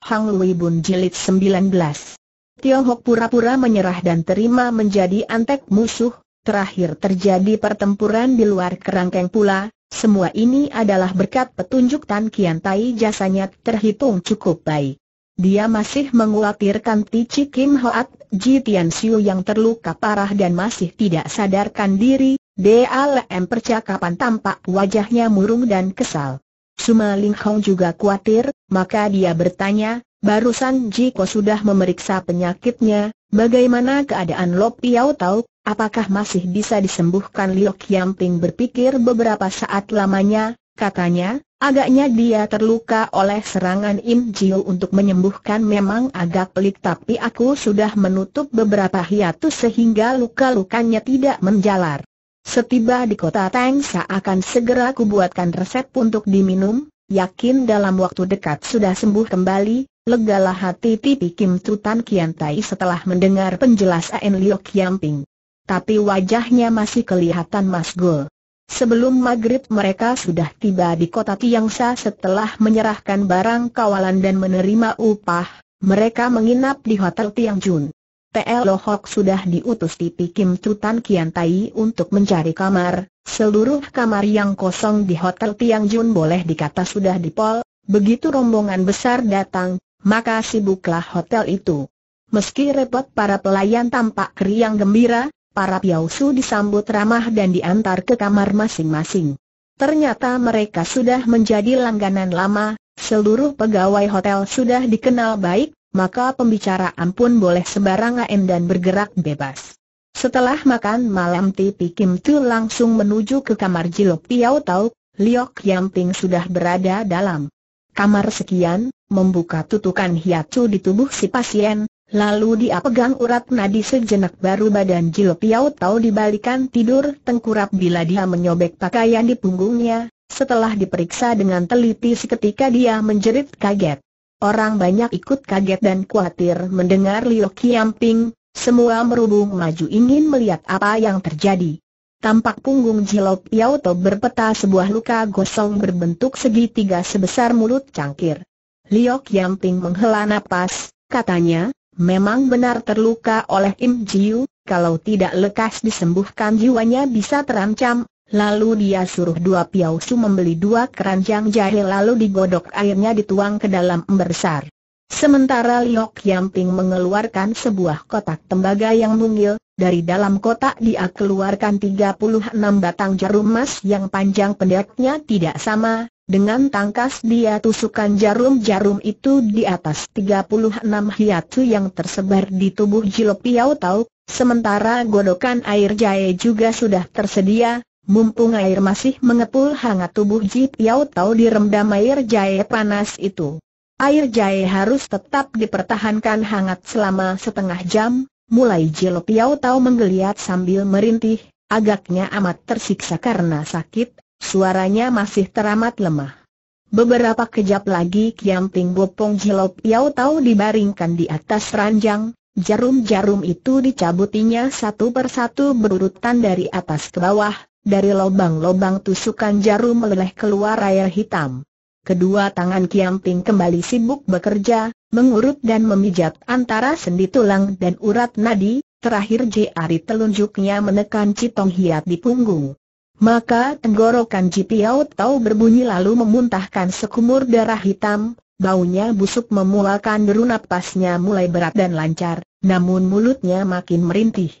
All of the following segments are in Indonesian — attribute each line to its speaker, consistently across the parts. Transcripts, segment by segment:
Speaker 1: Hang Lui Bun Jilid 19 Tiongkok pura-pura menyerah dan terima menjadi antek musuh, terakhir terjadi pertempuran di luar kerangkeng pula, semua ini adalah berkat petunjuk Tan Kian Tai jasanya terhitung cukup baik. Dia masih mengkhawatirkan Tici Kim Hoat, Ji Tian Siu yang terluka parah dan masih tidak sadarkan diri, DLM percakapan tampak wajahnya murung dan kesal. Suma Ling juga khawatir, maka dia bertanya, barusan Ji Jiko sudah memeriksa penyakitnya, bagaimana keadaan Lo Piao Tau, apakah masih bisa disembuhkan Liu Ping berpikir beberapa saat lamanya, katanya, Agaknya dia terluka oleh serangan Im Jiu untuk menyembuhkan memang agak pelik tapi aku sudah menutup beberapa hiatus sehingga luka-lukanya tidak menjalar. Setiba di kota Tang akan segera kubuatkan resep untuk diminum, yakin dalam waktu dekat sudah sembuh kembali, legalah hati Tipi Kim Tutan Kian Tai setelah mendengar penjelasan Liu Kiamping. Tapi wajahnya masih kelihatan masgul. Sebelum maghrib mereka sudah tiba di kota Tiangsa setelah menyerahkan barang kawalan dan menerima upah, mereka menginap di Hotel Tiangjun. PL Lohok sudah diutus Tipi Kim Tutan Kian Tai untuk mencari kamar, seluruh kamar yang kosong di Hotel Tiang Jun boleh dikata sudah dipol, begitu rombongan besar datang, maka sibuklah hotel itu. Meski repot para pelayan tampak riang gembira, para piausu disambut ramah dan diantar ke kamar masing-masing. Ternyata mereka sudah menjadi langganan lama, seluruh pegawai hotel sudah dikenal baik, maka pembicaraan pun boleh sembarangan dan bergerak bebas. Setelah makan malam Tipi Kim Tu langsung menuju ke kamar Jilok Piao Tau, Liok Yang Ting sudah berada dalam kamar sekian, membuka tutukan hiacu di tubuh si pasien, Lalu dia pegang urat nadi sejenak baru badan Jilok Piao Tau dibalikan tidur tengkurap bila dia menyobek pakaian di punggungnya, setelah diperiksa dengan teliti seketika dia menjerit kaget. Orang banyak ikut kaget dan khawatir mendengar Liu Qiangping, semua merubung maju ingin melihat apa yang terjadi. Tampak punggung Jilok Yauto berpeta sebuah luka gosong berbentuk segitiga sebesar mulut cangkir. Liu Qiangping menghela nafas. katanya, memang benar terluka oleh Im Jiu, kalau tidak lekas disembuhkan jiwanya bisa terancam, Lalu dia suruh dua piausu membeli dua keranjang jahe lalu digodok airnya dituang ke dalam ember besar. Sementara Liok Yamping mengeluarkan sebuah kotak tembaga yang mungil, dari dalam kotak dia keluarkan 36 batang jarum emas yang panjang pendeknya tidak sama, dengan tangkas dia tusukan jarum-jarum itu di atas 36 hiatu yang tersebar di tubuh Jilopiao Tau, sementara godokan air jahe juga sudah tersedia, Mumpung air masih mengepul hangat tubuh Ji Piao Tau direndam air jahe panas itu. Air jahe harus tetap dipertahankan hangat selama setengah jam, mulai Jilo Piao Tau menggeliat sambil merintih, agaknya amat tersiksa karena sakit, suaranya masih teramat lemah. Beberapa kejap lagi Kiam Ting Bopong Jilop Yau Tau dibaringkan di atas ranjang, Jarum-jarum itu dicabutinya satu persatu berurutan dari atas ke bawah, dari lubang-lubang tusukan jarum meleleh keluar raya hitam. Kedua tangan Kiamping kembali sibuk bekerja, mengurut dan memijat antara sendi tulang dan urat nadi, terakhir jari telunjuknya menekan citong hiat di punggung. Maka tenggorokan Jipiao tahu berbunyi lalu memuntahkan sekumur darah hitam, baunya busuk memualkan deru napasnya mulai berat dan lancar, namun mulutnya makin merintih.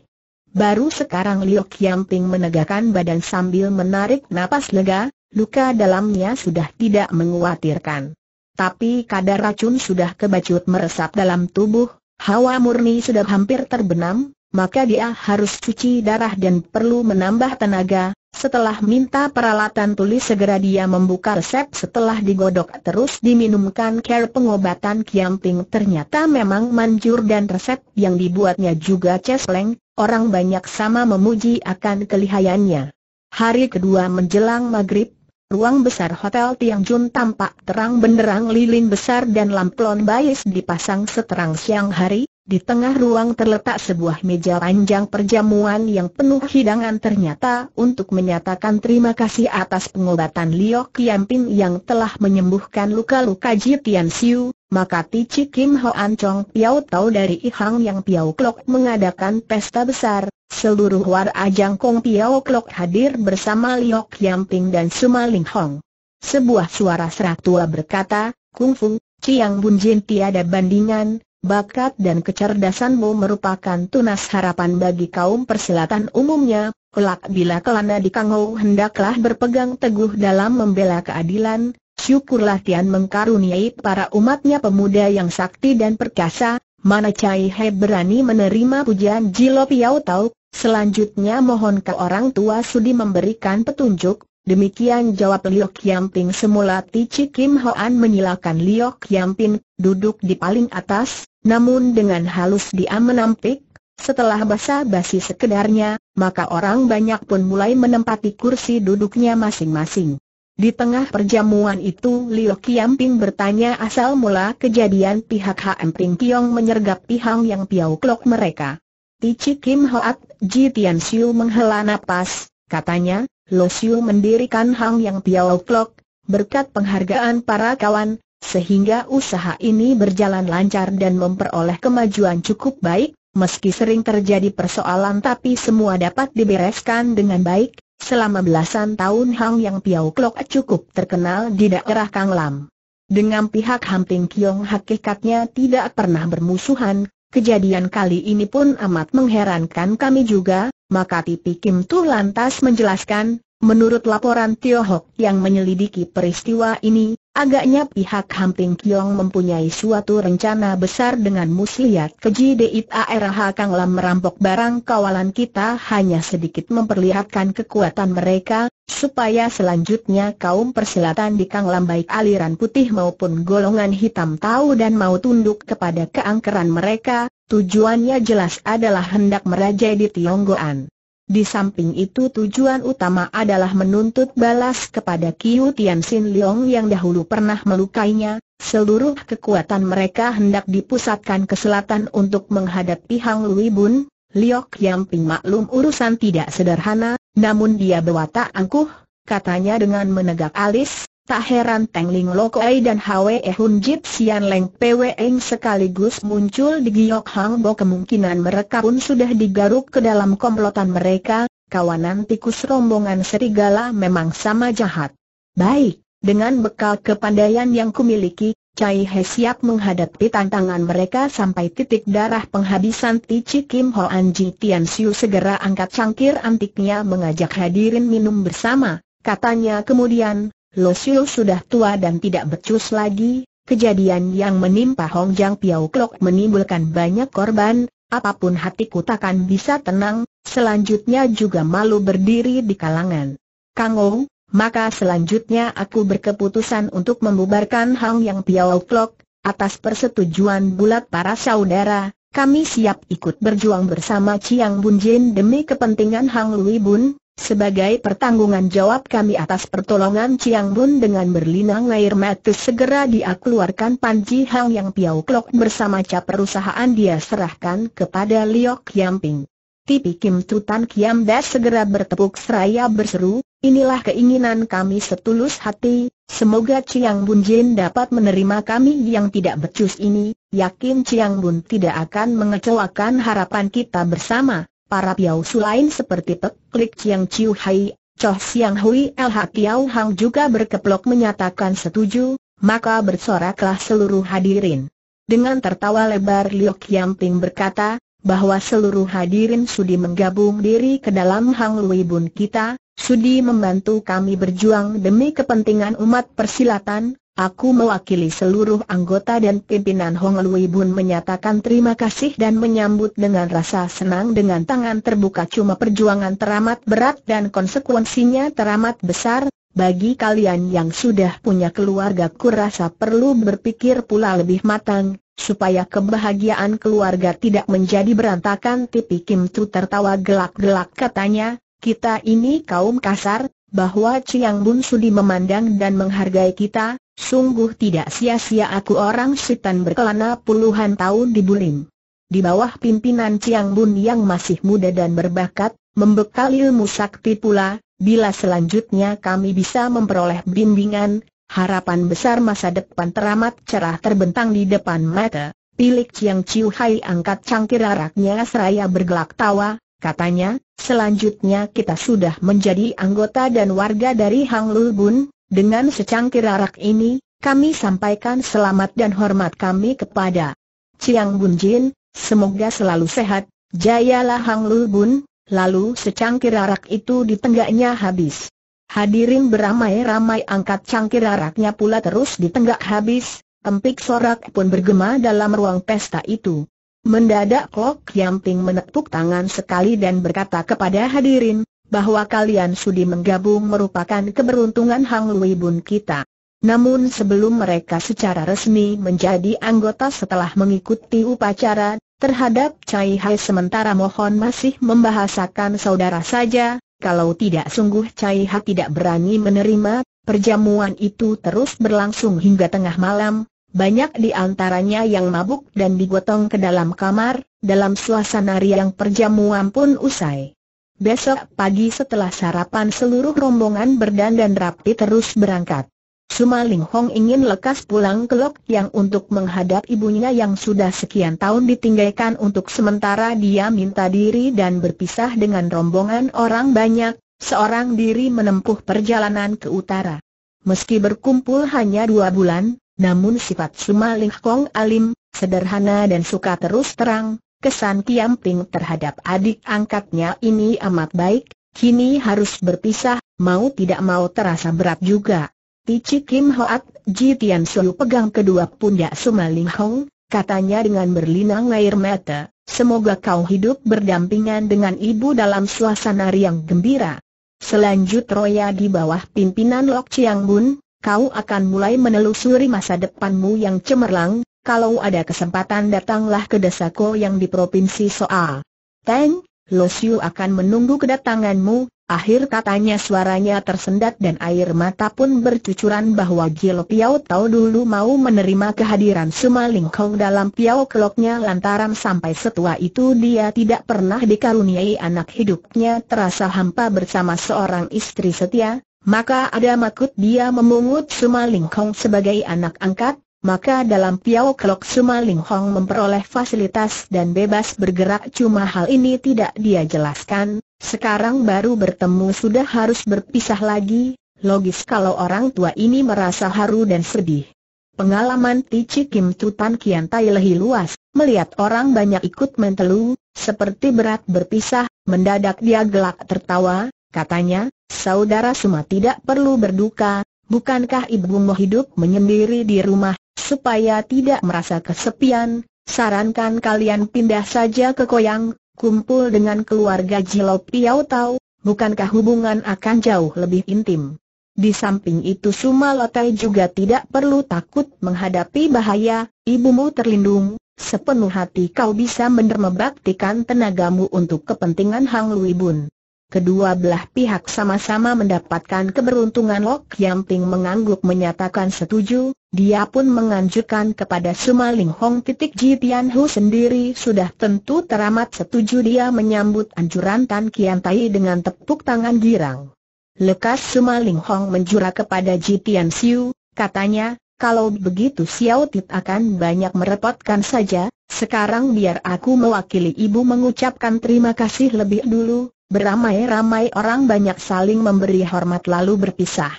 Speaker 1: Baru sekarang Liu Qiangping menegakkan badan sambil menarik napas lega, luka dalamnya sudah tidak menguatirkan. Tapi kadar racun sudah kebacut meresap dalam tubuh, hawa murni sudah hampir terbenam, maka dia harus cuci darah dan perlu menambah tenaga. Setelah minta peralatan tulis segera dia membuka resep setelah digodok terus diminumkan care pengobatan Kiamping ternyata memang manjur dan resep yang dibuatnya juga cesleng, orang banyak sama memuji akan kelihayannya. Hari kedua menjelang maghrib, ruang besar Hotel Tiangjun tampak terang benderang lilin besar dan lamplon bais dipasang seterang siang hari, di tengah ruang terletak sebuah meja panjang perjamuan yang penuh hidangan ternyata untuk menyatakan terima kasih atas pengobatan Liok Qianping yang telah menyembuhkan luka-luka Jitian Xiu, maka Tici Kim An Chong Piao Tau dari Ihang Yang Piao Klok mengadakan pesta besar, seluruh war ajang Kong Piao Klok hadir bersama Liok Qianping dan Suma Ling Hong. Sebuah suara serak tua berkata, Kung Fu, Ciang Bun Jin tiada bandingan, Bakat dan kecerdasanmu merupakan tunas harapan bagi kaum persilatan umumnya, kelak bila kelana di Kangou hendaklah berpegang teguh dalam membela keadilan, syukurlah Tian mengkaruniai para umatnya pemuda yang sakti dan perkasa, mana Cai He berani menerima pujian Jilo Piau Tau, selanjutnya mohon ke orang tua sudi memberikan petunjuk, Demikian jawab Liok Yamping semula Tici Kim Hoan menyilakan Liok Yamping, duduk di paling atas, namun dengan halus dia menampik, setelah basa-basi sekedarnya, maka orang banyak pun mulai menempati kursi duduknya masing-masing. Di tengah perjamuan itu Liu Kiamping bertanya asal mula kejadian pihak HM Ping Kiong menyergap pihang yang piau klok mereka. Tici Kim Hoat, Ji Tian Siu menghela napas, katanya, Lo mendirikan Hang Yang Piao Klok, berkat penghargaan para kawan, sehingga usaha ini berjalan lancar dan memperoleh kemajuan cukup baik, meski sering terjadi persoalan tapi semua dapat dibereskan dengan baik, selama belasan tahun Hang Yang Piao Klok cukup terkenal di daerah Kang Lam. Dengan pihak Hamping Kiong hakikatnya tidak pernah bermusuhan, Kejadian kali ini pun amat mengherankan kami juga, maka Pipi Kim Tu lantas menjelaskan, menurut laporan Tio Hok yang menyelidiki peristiwa ini, Agaknya pihak Hamping Kiong mempunyai suatu rencana besar dengan muslihat keji Deit Arah Kang Lam merampok barang kawalan kita hanya sedikit memperlihatkan kekuatan mereka, supaya selanjutnya kaum persilatan di Kang Lam baik aliran putih maupun golongan hitam tahu dan mau tunduk kepada keangkeran mereka, tujuannya jelas adalah hendak merajai di Tionggoan. Di samping itu tujuan utama adalah menuntut balas kepada Kiu Tian Sin Leong yang dahulu pernah melukainya, seluruh kekuatan mereka hendak dipusatkan ke selatan untuk menghadapi Hang Lui Bun, Liok Ping maklum urusan tidak sederhana, namun dia berwatak angkuh, katanya dengan menegak alis, Tak heran Teng Ling Lokai dan Hwe Hun Jit Sian Leng Pwe Eng sekaligus muncul di Giyok Hang Bo kemungkinan mereka pun sudah digaruk ke dalam komplotan mereka, kawanan tikus rombongan serigala memang sama jahat. Baik, dengan bekal kepandaian yang kumiliki, Cai He siap menghadapi tantangan mereka sampai titik darah penghabisan Tici Kim Ho Ji Tian Siu segera angkat cangkir antiknya mengajak hadirin minum bersama, katanya kemudian, Lo sudah tua dan tidak becus lagi, kejadian yang menimpa Hong Jang Piao Klok menimbulkan banyak korban, apapun hatiku takkan bisa tenang, selanjutnya juga malu berdiri di kalangan. Kang Ong, maka selanjutnya aku berkeputusan untuk membubarkan Hong Yang Piao Klok, atas persetujuan bulat para saudara, kami siap ikut berjuang bersama Chiang Bunjin demi kepentingan Hang Lui Bun, sebagai pertanggungan jawab kami atas pertolongan Chiang Bun dengan berlinang air mata segera dia keluarkan Panji Hang yang Piau Klok bersama cap perusahaan dia serahkan kepada Liok Yamping. Tipi Kim Tutan Kiam Das segera bertepuk seraya berseru, inilah keinginan kami setulus hati, semoga Chiang Bun Jin dapat menerima kami yang tidak becus ini, yakin Chiang Bun tidak akan mengecewakan harapan kita bersama para piau lain seperti Pek Klik Chiang Chiu Hai, Choh Siang Hui LH Piau Hang juga berkeplok menyatakan setuju, maka bersoraklah seluruh hadirin. Dengan tertawa lebar Liu Yam Ping berkata, bahwa seluruh hadirin sudi menggabung diri ke dalam Hang Lui Bun kita, sudi membantu kami berjuang demi kepentingan umat persilatan, Aku mewakili seluruh anggota dan pimpinan Hong Lui Bun menyatakan terima kasih dan menyambut dengan rasa senang dengan tangan terbuka cuma perjuangan teramat berat dan konsekuensinya teramat besar, bagi kalian yang sudah punya keluarga kurasa perlu berpikir pula lebih matang, supaya kebahagiaan keluarga tidak menjadi berantakan Tipi Kim Tu tertawa gelak-gelak katanya, kita ini kaum kasar, bahwa Chiang Bun Sudi memandang dan menghargai kita, Sungguh tidak sia-sia aku orang setan berkelana puluhan tahun di Bulim. Di bawah pimpinan Ciang Bun yang masih muda dan berbakat, membekali ilmu sakti pula, bila selanjutnya kami bisa memperoleh bimbingan, harapan besar masa depan teramat cerah terbentang di depan mata. Pilik Ciang Ciu Hai angkat cangkir araknya seraya bergelak tawa, katanya, selanjutnya kita sudah menjadi anggota dan warga dari Hang Lul Bun, dengan secangkir arak ini, kami sampaikan selamat dan hormat kami kepada Ciang Bunjin. semoga selalu sehat, jayalah Hang Lu Bun, lalu secangkir arak itu ditenggaknya habis. Hadirin beramai-ramai angkat cangkir araknya pula terus ditenggak habis, empik sorak pun bergema dalam ruang pesta itu. Mendadak Lok Yamping menepuk tangan sekali dan berkata kepada hadirin, bahwa kalian sudi menggabung merupakan keberuntungan Hang Lui Bun kita. Namun sebelum mereka secara resmi menjadi anggota setelah mengikuti upacara, terhadap Cai Hai sementara Mohon masih membahasakan saudara saja, kalau tidak sungguh Cai Hai tidak berani menerima, perjamuan itu terus berlangsung hingga tengah malam, banyak di antaranya yang mabuk dan digotong ke dalam kamar, dalam suasana riang perjamuan pun usai. Besok pagi setelah sarapan seluruh rombongan berdandan rapi terus berangkat. Suma Ling Hong ingin lekas pulang ke Lok Yang untuk menghadap ibunya yang sudah sekian tahun ditinggalkan untuk sementara dia minta diri dan berpisah dengan rombongan orang banyak, seorang diri menempuh perjalanan ke utara. Meski berkumpul hanya dua bulan, namun sifat Suma Ling Hong alim, sederhana dan suka terus terang, kesan Ping terhadap adik angkatnya ini amat baik, kini harus berpisah, mau tidak mau terasa berat juga. Tici Kim Hoat, Ji Tian Su pegang kedua pundak Sumaling Hong, katanya dengan berlinang air mata, semoga kau hidup berdampingan dengan ibu dalam suasana riang gembira. Selanjut Roya di bawah pimpinan Lok Chiang Bun, kau akan mulai menelusuri masa depanmu yang cemerlang, kalau ada kesempatan datanglah ke desaku yang di Provinsi Soa. Teng, Losiu akan menunggu kedatanganmu, akhir katanya suaranya tersendat dan air mata pun bercucuran bahwa Gilo Piao tahu dulu mau menerima kehadiran Suma Lingkong dalam Piao Keloknya lantaran sampai setua itu dia tidak pernah dikaruniai anak hidupnya terasa hampa bersama seorang istri setia, maka ada makut dia memungut Suma Lingkong sebagai anak angkat, maka dalam Piao Kelok Suma Ling Hong memperoleh fasilitas dan bebas bergerak cuma hal ini tidak dia jelaskan, sekarang baru bertemu sudah harus berpisah lagi, logis kalau orang tua ini merasa haru dan sedih. Pengalaman Tici Kim Tutan Kian Tai Lehi luas, melihat orang banyak ikut mentelu, seperti berat berpisah, mendadak dia gelak tertawa, katanya, saudara Suma tidak perlu berduka, Bukankah ibumu hidup menyendiri di rumah Supaya tidak merasa kesepian, sarankan kalian pindah saja ke Koyang, kumpul dengan keluarga Jilau Piau Tau, bukankah hubungan akan jauh lebih intim. Di samping itu Sumalotai juga tidak perlu takut menghadapi bahaya, ibumu terlindung, sepenuh hati kau bisa mendermebaktikan tenagamu untuk kepentingan Hang Lui Bun. Kedua belah pihak sama-sama mendapatkan keberuntungan Lok Ping mengangguk menyatakan setuju, dia pun menganjurkan kepada Sumaling Hong titik Ji Tian Hu sendiri sudah tentu teramat setuju dia menyambut anjuran Tan Kian Tai dengan tepuk tangan girang. Lekas Sumaling Hong menjura kepada Ji Tian Siu, katanya, kalau begitu Xiao Tit akan banyak merepotkan saja, sekarang biar aku mewakili ibu mengucapkan terima kasih lebih dulu, Beramai-ramai orang banyak saling memberi hormat lalu berpisah.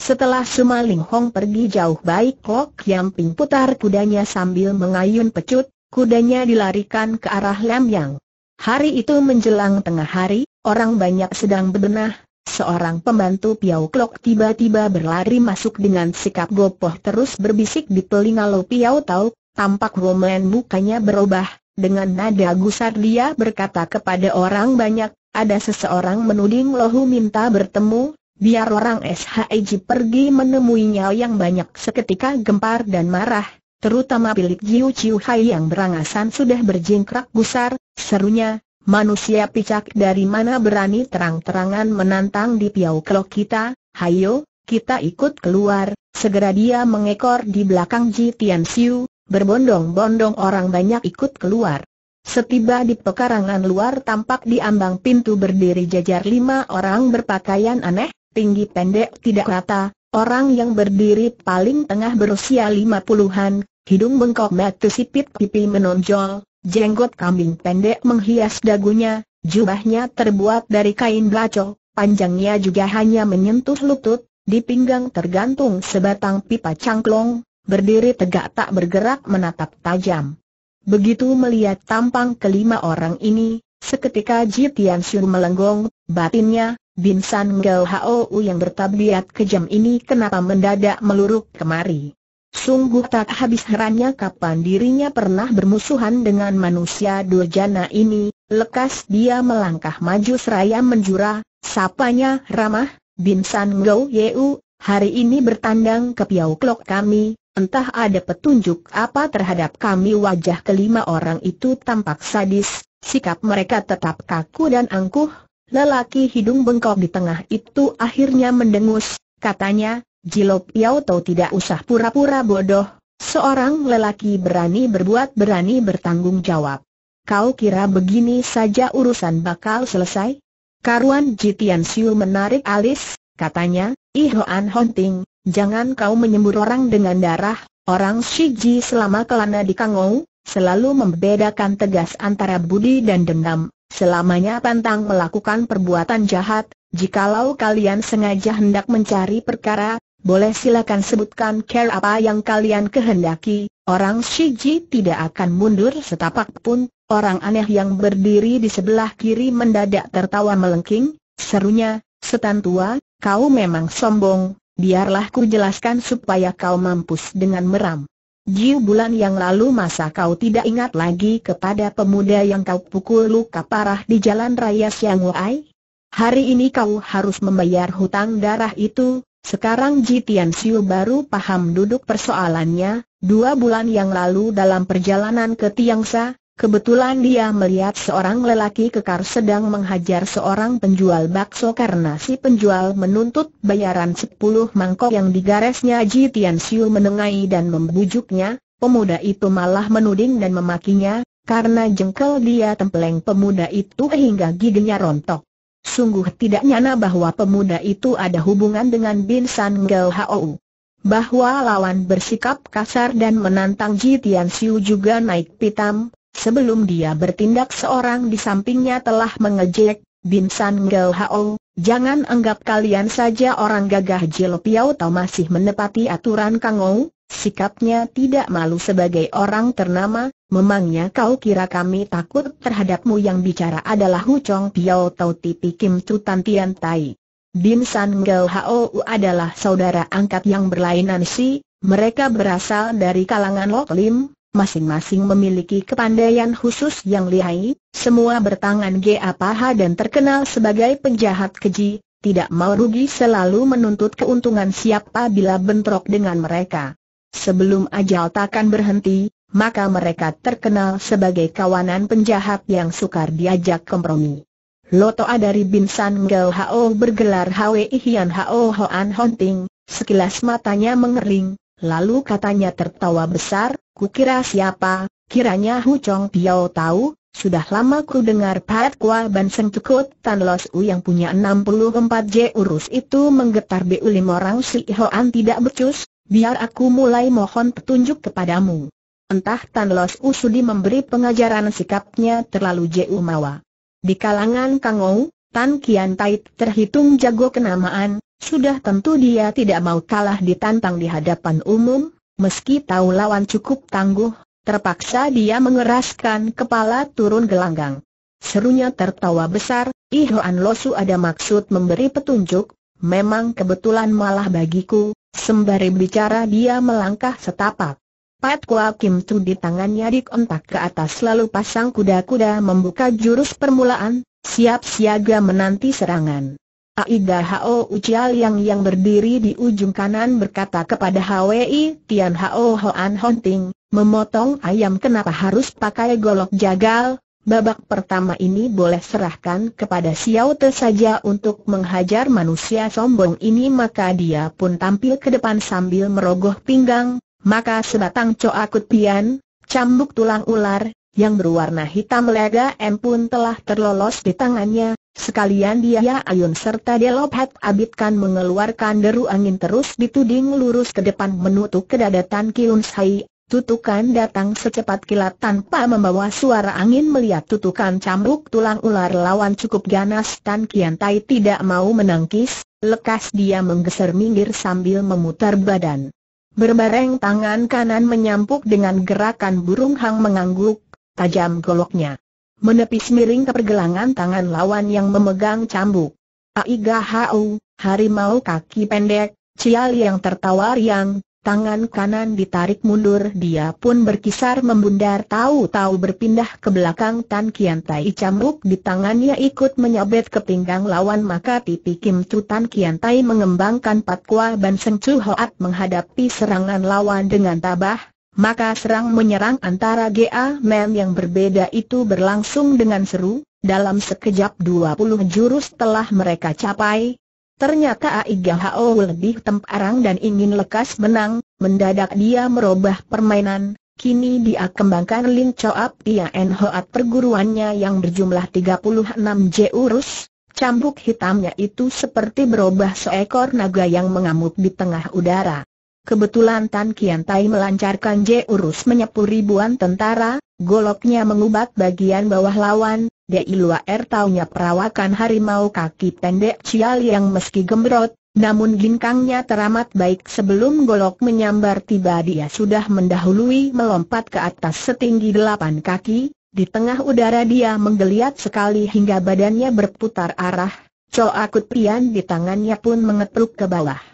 Speaker 1: Setelah Suma Ling Hong pergi jauh baik Lok Yam Ping putar kudanya sambil mengayun pecut, kudanya dilarikan ke arah Lam Yang. Hari itu menjelang tengah hari, orang banyak sedang berbenah. seorang pembantu Piau Klok tiba-tiba berlari masuk dengan sikap gopoh terus berbisik di telinga Lo Piau Tau, tampak Roman mukanya berubah, dengan nada gusar dia berkata kepada orang banyak, ada seseorang menuding Lohu minta bertemu, biar orang SHIG pergi menemuinya yang banyak seketika gempar dan marah, terutama bilik Jiu Chiu Hai yang berangasan sudah berjingkrak gusar, serunya, manusia picak dari mana berani terang-terangan menantang di piau kelok kita, hayo, kita ikut keluar, segera dia mengekor di belakang Ji Tian Siu, berbondong-bondong orang banyak ikut keluar. Setiba di pekarangan luar tampak di ambang pintu berdiri jajar lima orang berpakaian aneh, tinggi pendek tidak rata, orang yang berdiri paling tengah berusia lima puluhan, hidung bengkok mata sipit pipi menonjol, jenggot kambing pendek menghias dagunya, jubahnya terbuat dari kain blaco, panjangnya juga hanya menyentuh lutut, di pinggang tergantung sebatang pipa cangklong, berdiri tegak tak bergerak menatap tajam. Begitu melihat tampang kelima orang ini, seketika Ji Tian Xiu melenggong, batinnya, Bin San Gao Hou yang bertabiat kejam ini kenapa mendadak meluruk kemari. Sungguh tak habis herannya kapan dirinya pernah bermusuhan dengan manusia durjana ini, lekas dia melangkah maju seraya menjura, sapanya ramah, Bin San Gao Yeu, hari ini bertandang ke Piau Klok kami, Entah ada petunjuk apa terhadap kami wajah kelima orang itu tampak sadis, sikap mereka tetap kaku dan angkuh, lelaki hidung bengkok di tengah itu akhirnya mendengus, katanya, Jilop Yau Tau tidak usah pura-pura bodoh, seorang lelaki berani berbuat berani bertanggung jawab. Kau kira begini saja urusan bakal selesai? Karuan Jitian Siu menarik alis, katanya, Ihoan Hunting jangan kau menyembur orang dengan darah, orang Shiji selama kelana di Kangou, selalu membedakan tegas antara budi dan dendam, selamanya pantang melakukan perbuatan jahat, jikalau kalian sengaja hendak mencari perkara, boleh silakan sebutkan care apa yang kalian kehendaki, orang Shiji tidak akan mundur setapak pun, orang aneh yang berdiri di sebelah kiri mendadak tertawa melengking, serunya, setan tua, kau memang sombong, biarlah ku jelaskan supaya kau mampus dengan meram. Jiu bulan yang lalu masa kau tidak ingat lagi kepada pemuda yang kau pukul luka parah di jalan raya Siang Wai? Hari ini kau harus membayar hutang darah itu, sekarang Tian Siu baru paham duduk persoalannya, dua bulan yang lalu dalam perjalanan ke Tiangsa, Kebetulan dia melihat seorang lelaki kekar sedang menghajar seorang penjual bakso karena si penjual menuntut bayaran sepuluh mangkok yang digaresnya Ji Tian Siu menengahi dan membujuknya, pemuda itu malah menuding dan memakinya, karena jengkel dia tempeleng pemuda itu hingga giginya rontok. Sungguh tidak nyana bahwa pemuda itu ada hubungan dengan Bin San Gel Hou. Bahwa lawan bersikap kasar dan menantang Ji Tian Siu juga naik pitam, Sebelum dia bertindak seorang di sampingnya telah mengejek, Bin San Ngel Hao, jangan anggap kalian saja orang gagah Jil Piao Tau masih menepati aturan Kang Ou, sikapnya tidak malu sebagai orang ternama, memangnya kau kira kami takut terhadapmu yang bicara adalah Hu Chong Piao Tau Tipi Kim Tu Tan Tian Tai. Bin San Ngel Hao adalah saudara angkat yang berlainan si, mereka berasal dari kalangan Lok Lim, masing-masing memiliki kepandaian khusus yang lihai, semua bertangan G.A. paha dan terkenal sebagai penjahat keji, tidak mau rugi selalu menuntut keuntungan siapa bila bentrok dengan mereka. Sebelum ajal takkan berhenti, maka mereka terkenal sebagai kawanan penjahat yang sukar diajak kompromi. Lotoa dari Binsan Ngel Hao bergelar Hwi Hian Hao Hoan Honting, sekilas matanya mengering, Lalu katanya tertawa besar, kukira siapa, kiranya Hu Chong Piao tahu, sudah lama ku dengar Pat Kwa Ban Seng Tukut Tan Los U yang punya 64 J urus itu menggetar Bu Lim orang si Hoan tidak becus, biar aku mulai mohon petunjuk kepadamu. Entah Tan Los U sudi memberi pengajaran sikapnya terlalu J Mawa. Di kalangan Kang Ou, Tan Kian Tait terhitung jago kenamaan, sudah tentu dia tidak mau kalah ditantang di hadapan umum, meski tahu lawan cukup tangguh, terpaksa dia mengeraskan kepala turun gelanggang. Serunya tertawa besar, Ihoan Losu ada maksud memberi petunjuk, memang kebetulan malah bagiku, sembari bicara dia melangkah setapak. Pat Kua Kim Tu di tangannya dikontak ke atas lalu pasang kuda-kuda membuka jurus permulaan, siap siaga menanti serangan. Aida Hao Ucial yang yang berdiri di ujung kanan berkata kepada Hwi Tian Hao Hoan Hunting, memotong ayam kenapa harus pakai golok jagal, babak pertama ini boleh serahkan kepada Xiao Te saja untuk menghajar manusia sombong ini maka dia pun tampil ke depan sambil merogoh pinggang, maka sebatang coakut pian, cambuk tulang ular, yang berwarna hitam lega M pun telah terlolos di tangannya, Sekalian dia ya, Ayun serta Delophat Abitkan mengeluarkan deru angin terus dituding lurus ke depan menutup kedadatan Kiun Sai. Tutukan datang secepat kilat tanpa membawa suara angin melihat tutukan cambuk tulang ular lawan cukup ganas Tan Kian Tai tidak mau menangkis, lekas dia menggeser minggir sambil memutar badan. Berbareng tangan kanan menyampuk dengan gerakan burung hang mengangguk, tajam goloknya menepis miring ke pergelangan tangan lawan yang memegang cambuk. Aiga Hau, harimau kaki pendek, Cial yang tertawa riang, tangan kanan ditarik mundur dia pun berkisar membundar tahu-tahu berpindah ke belakang Tan Kian Tai cambuk di tangannya ikut menyabet ke pinggang lawan maka tipi Kim Chu Tan Kian Tai mengembangkan patwa Ban Seng Chu Hoat menghadapi serangan lawan dengan tabah, maka serang menyerang antara Ga Men yang berbeda itu berlangsung dengan seru, dalam sekejap 20 jurus telah mereka capai. Ternyata Aiga Hao lebih temparang dan ingin lekas menang, mendadak dia merubah permainan, kini dia kembangkan Lin Choap Pia En Hoat perguruannya yang berjumlah 36 jurus, cambuk hitamnya itu seperti berubah seekor naga yang mengamuk di tengah udara. Kebetulan Tan Kian Tai melancarkan J urus menyapu ribuan tentara, goloknya mengubat bagian bawah lawan, Dei Er taunya perawakan harimau kaki pendek Cial yang meski gembrot, namun ginkangnya teramat baik sebelum golok menyambar tiba dia sudah mendahului melompat ke atas setinggi delapan kaki, di tengah udara dia menggeliat sekali hingga badannya berputar arah, Coakut pian di tangannya pun mengetuk ke bawah.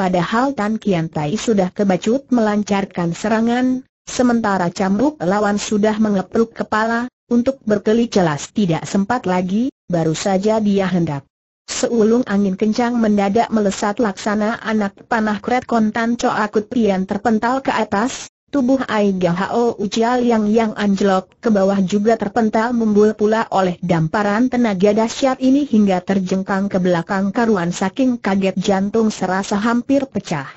Speaker 1: Padahal Tan Kian Tai sudah kebacut melancarkan serangan, sementara cambuk lawan sudah mengepluk kepala, untuk berkeli jelas tidak sempat lagi, baru saja dia hendak. Seulung angin kencang mendadak melesat laksana anak panah kret kontan coakut pian terpental ke atas, Tubuh Aiga Hao Ucial yang yang anjlok ke bawah juga terpental membul pula oleh damparan tenaga dahsyat ini hingga terjengkang ke belakang karuan saking kaget jantung serasa hampir pecah.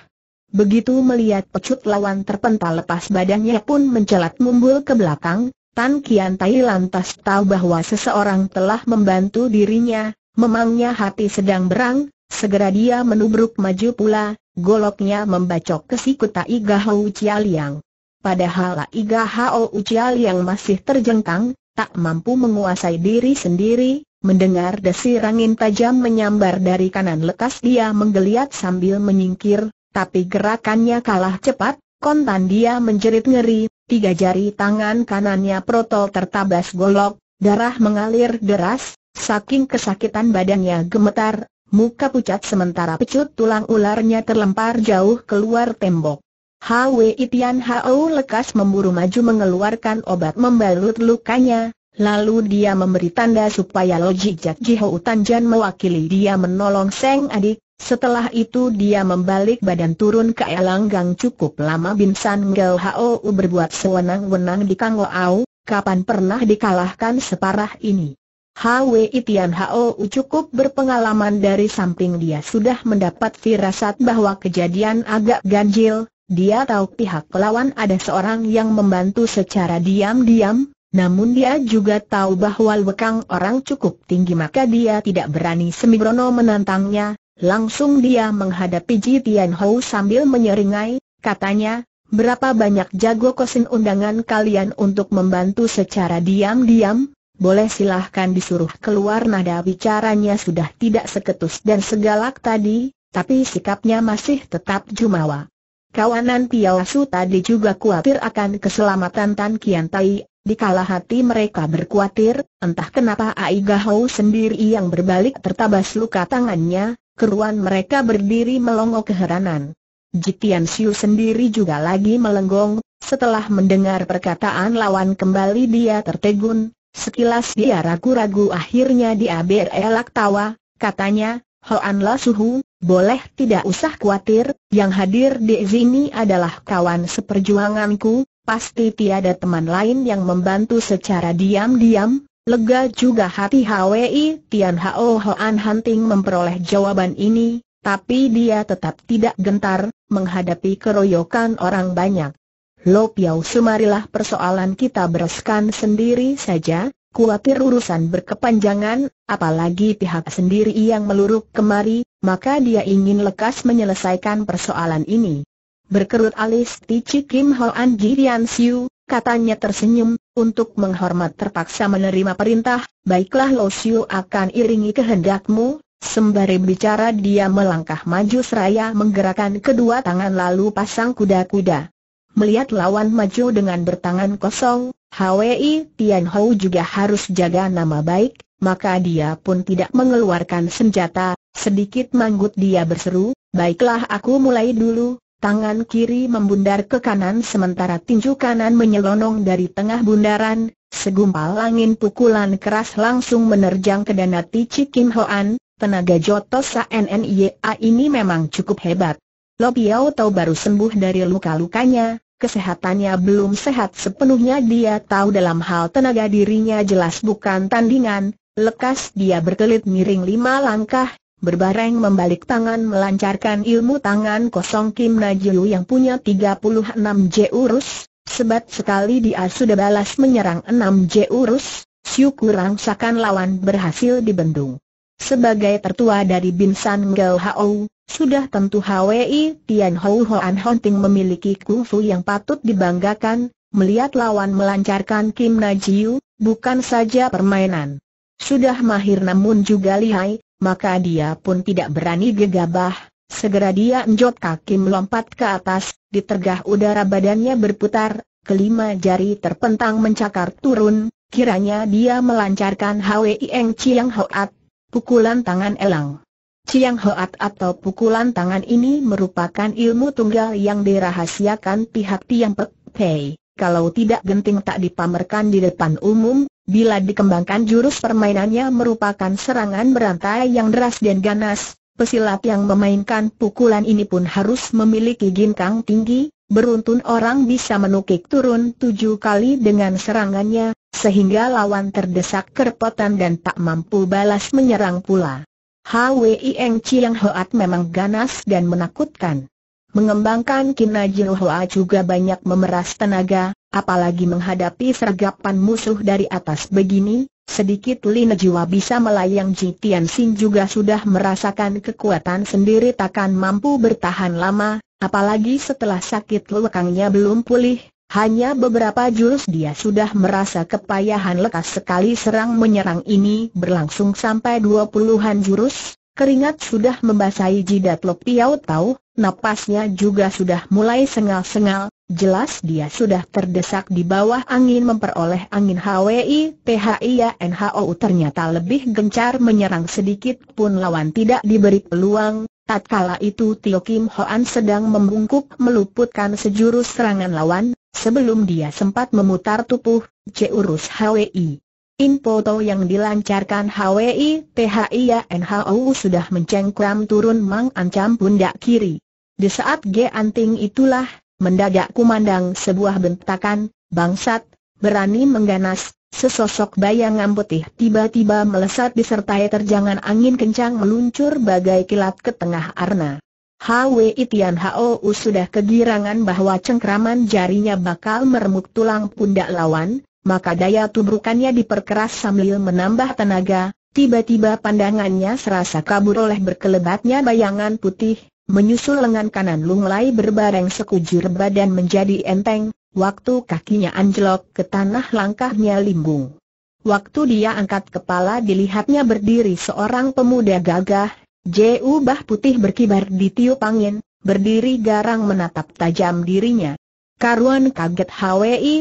Speaker 1: Begitu melihat pecut lawan terpental lepas badannya pun mencelat membul ke belakang, Tan Kian Tai lantas tahu bahwa seseorang telah membantu dirinya, memangnya hati sedang berang, segera dia menubruk maju pula, Goloknya membacok ke siku Tai Gahou Cialiang. Padahal Tai Gahou Cialiang masih terjengkang, tak mampu menguasai diri sendiri, mendengar desir angin tajam menyambar dari kanan lekas dia menggeliat sambil menyingkir, tapi gerakannya kalah cepat, kontan dia menjerit ngeri, tiga jari tangan kanannya protol tertabas golok, darah mengalir deras, saking kesakitan badannya gemetar, muka pucat sementara pecut tulang ularnya terlempar jauh keluar tembok. Hwi Tian Hao lekas memburu maju mengeluarkan obat membalut lukanya, lalu dia memberi tanda supaya Loji Jak Jihou Tanjan mewakili dia menolong Seng adik, setelah itu dia membalik badan turun ke elanggang cukup lama Binsan Gao Hao berbuat sewenang-wenang di Kang Au, kapan pernah dikalahkan separah ini. Hwi Tian Hao cukup berpengalaman dari samping dia sudah mendapat firasat bahwa kejadian agak ganjil, dia tahu pihak lawan ada seorang yang membantu secara diam-diam, namun dia juga tahu bahwa lekang orang cukup tinggi maka dia tidak berani Semibrono menantangnya, langsung dia menghadapi Ji Tian Hao sambil menyeringai, katanya, berapa banyak jago kosin undangan kalian untuk membantu secara diam-diam? boleh silahkan disuruh keluar nada bicaranya sudah tidak seketus dan segalak tadi, tapi sikapnya masih tetap jumawa. Kawanan Piawasu tadi juga khawatir akan keselamatan Tan Kian Tai, dikala hati mereka berkhawatir, entah kenapa Ai Gahou sendiri yang berbalik tertabas luka tangannya, keruan mereka berdiri melongo keheranan. Jitian Siu sendiri juga lagi melenggong, setelah mendengar perkataan lawan kembali dia tertegun, Sekilas dia ragu-ragu akhirnya dia berelak tawa, katanya, Hoan La Suhu, boleh tidak usah khawatir, yang hadir di sini adalah kawan seperjuanganku, pasti tiada teman lain yang membantu secara diam-diam. Lega juga hati Hwi Tian Hao Hoan Hunting memperoleh jawaban ini, tapi dia tetap tidak gentar, menghadapi keroyokan orang banyak. Lo Piao semarilah persoalan kita bereskan sendiri saja, kuatir urusan berkepanjangan, apalagi pihak sendiri yang meluruk kemari, maka dia ingin lekas menyelesaikan persoalan ini. Berkerut alis Tici Kim Hoan Jirian Siu, katanya tersenyum, untuk menghormat terpaksa menerima perintah, baiklah Lo Siu akan iringi kehendakmu, Sembari bicara dia melangkah maju seraya menggerakkan kedua tangan lalu pasang kuda-kuda. Melihat lawan maju dengan bertangan kosong, HWI Tian Hou juga harus jaga nama baik, maka dia pun tidak mengeluarkan senjata, sedikit manggut dia berseru, baiklah aku mulai dulu, tangan kiri membundar ke kanan sementara tinju kanan menyelonong dari tengah bundaran, segumpal angin pukulan keras langsung menerjang ke dana Tici Kim Hoan, tenaga Joto NNIA ini memang cukup hebat. Lo Piao Tau baru sembuh dari luka-lukanya, kesehatannya belum sehat sepenuhnya dia tahu dalam hal tenaga dirinya jelas bukan tandingan, lekas dia berkelit miring lima langkah, berbareng membalik tangan melancarkan ilmu tangan kosong Kim Najiu yang punya 36 J urus, sebat sekali dia sudah balas menyerang 6 J urus, syukur rangsakan lawan berhasil dibendung. Sebagai tertua dari Binsan Gao Hao, sudah tentu Hwi Tian Hou Hoan Hon Ting memiliki kungfu yang patut dibanggakan, melihat lawan melancarkan Kim Na Jiu, bukan saja permainan. Sudah mahir namun juga lihai, maka dia pun tidak berani gegabah. Segera dia enjot kaki melompat ke atas, ditergah udara badannya berputar, kelima jari terpentang mencakar turun, kiranya dia melancarkan Hwi Eng Chiang Hoat, pukulan tangan elang. Ciang Hoat atau pukulan tangan ini merupakan ilmu tunggal yang dirahasiakan pihak Tiang Pek Pei. Kalau tidak genting tak dipamerkan di depan umum, bila dikembangkan jurus permainannya merupakan serangan berantai yang deras dan ganas, pesilat yang memainkan pukulan ini pun harus memiliki ginkang tinggi, beruntun orang bisa menukik turun tujuh kali dengan serangannya, sehingga lawan terdesak kerepotan dan tak mampu balas menyerang pula. Hwi Eng Chiang Hoat memang ganas dan menakutkan. Mengembangkan Kinajil Hoa juga banyak memeras tenaga, apalagi menghadapi sergapan musuh dari atas begini, sedikit Lina Jiwa bisa melayang Jitian Sing juga sudah merasakan kekuatan sendiri takkan mampu bertahan lama, apalagi setelah sakit lekangnya belum pulih, hanya beberapa jurus dia sudah merasa kepayahan lekas sekali serang menyerang ini berlangsung sampai dua puluhan jurus, keringat sudah membasahi jidat Lok Piao Tau, napasnya juga sudah mulai sengal-sengal, jelas dia sudah terdesak di bawah angin memperoleh angin HWI PHI ya, NHOU ternyata lebih gencar menyerang sedikit pun lawan tidak diberi peluang, Tatkala itu Tio Kim Hoan sedang membungkuk meluputkan sejurus serangan lawan, sebelum dia sempat memutar tubuh, Ceurus HWI. Inpoto yang dilancarkan HWI PHIA NHU sudah mencengkram turun mang ancam pundak kiri. Di saat G Anting itulah, mendadak kumandang sebuah bentakan, bangsat, berani mengganas, sesosok bayangan putih tiba-tiba melesat disertai terjangan angin kencang meluncur bagai kilat ke tengah arna. Hwi Tian Hou sudah kegirangan bahwa cengkraman jarinya bakal meremuk tulang pundak lawan, maka daya tubrukannya diperkeras sambil menambah tenaga, tiba-tiba pandangannya serasa kabur oleh berkelebatnya bayangan putih, menyusul lengan kanan lunglai berbareng sekujur badan menjadi enteng, Waktu kakinya anjlok ke tanah langkahnya limbung. Waktu dia angkat kepala dilihatnya berdiri seorang pemuda gagah, jubah putih berkibar di tiup angin, berdiri garang menatap tajam dirinya. Karuan kaget HWI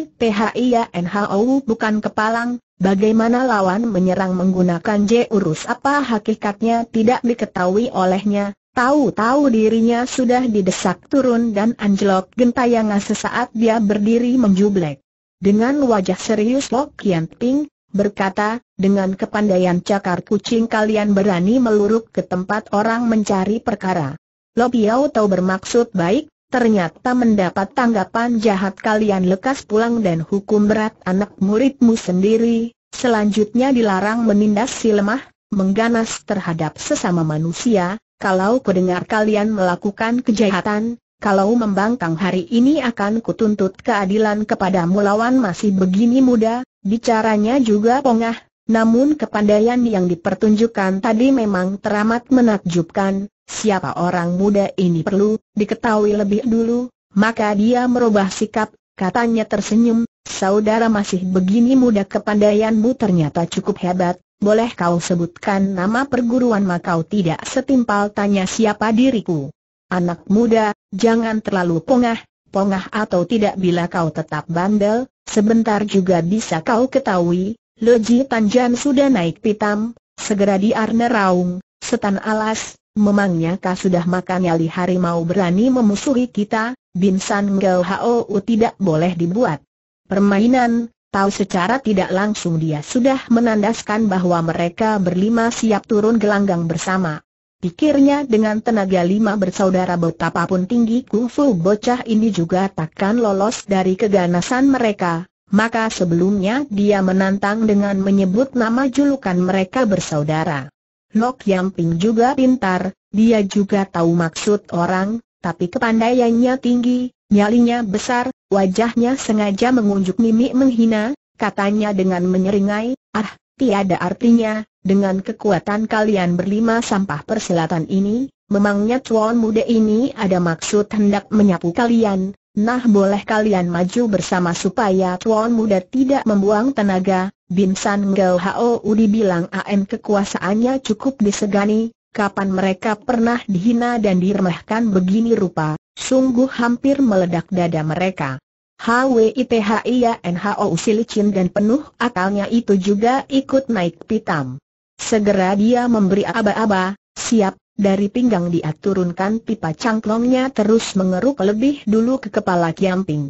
Speaker 1: ya NHOU bukan kepalang, bagaimana lawan menyerang menggunakan jurus? apa hakikatnya tidak diketahui olehnya, Tahu-tahu dirinya sudah didesak turun dan anjlok gentayangan sesaat dia berdiri menjublek. Dengan wajah serius Lok Kian Ping, berkata, dengan kepandaian cakar kucing kalian berani meluruk ke tempat orang mencari perkara. Lo Piao tahu bermaksud baik, ternyata mendapat tanggapan jahat kalian lekas pulang dan hukum berat anak muridmu sendiri, selanjutnya dilarang menindas si lemah, mengganas terhadap sesama manusia, kalau kudengar kalian melakukan kejahatan, kalau membangkang hari ini akan kutuntut keadilan kepadamu lawan masih begini muda, bicaranya juga pongah, namun kepandaian yang dipertunjukkan tadi memang teramat menakjubkan, siapa orang muda ini perlu diketahui lebih dulu, maka dia merubah sikap, katanya tersenyum, saudara masih begini muda kepandaianmu ternyata cukup hebat, boleh kau sebutkan nama perguruan makau tidak setimpal tanya siapa diriku. Anak muda, jangan terlalu pongah, pongah atau tidak bila kau tetap bandel, sebentar juga bisa kau ketahui, Loji Tanjan sudah naik pitam, segera di Raung, setan alas, memangnya kau sudah makan nyali harimau berani memusuhi kita, Binsan Gao Hao tidak boleh dibuat. Permainan, Tahu secara tidak langsung dia sudah menandaskan bahwa mereka berlima siap turun gelanggang bersama. Pikirnya dengan tenaga lima bersaudara betapapun tinggi kungfu bocah ini juga takkan lolos dari keganasan mereka. Maka sebelumnya dia menantang dengan menyebut nama julukan mereka bersaudara. Lok Yamping juga pintar, dia juga tahu maksud orang, tapi kepandaiannya tinggi, nyalinya besar, Wajahnya sengaja mengunjuk mimik menghina, katanya dengan menyeringai, ah, tiada artinya, dengan kekuatan kalian berlima sampah perselatan ini, memangnya cuan muda ini ada maksud hendak menyapu kalian, nah boleh kalian maju bersama supaya cuan muda tidak membuang tenaga, Binsan Gao Hao Udi bilang AM kekuasaannya cukup disegani, kapan mereka pernah dihina dan diremehkan begini rupa, Sungguh hampir meledak dada mereka. HWITHIANHO ya, Silicin dan penuh akalnya itu juga ikut naik pitam. Segera dia memberi aba-aba, siap, dari pinggang dia turunkan pipa cangklongnya terus mengeruk lebih dulu ke kepala Kiamping.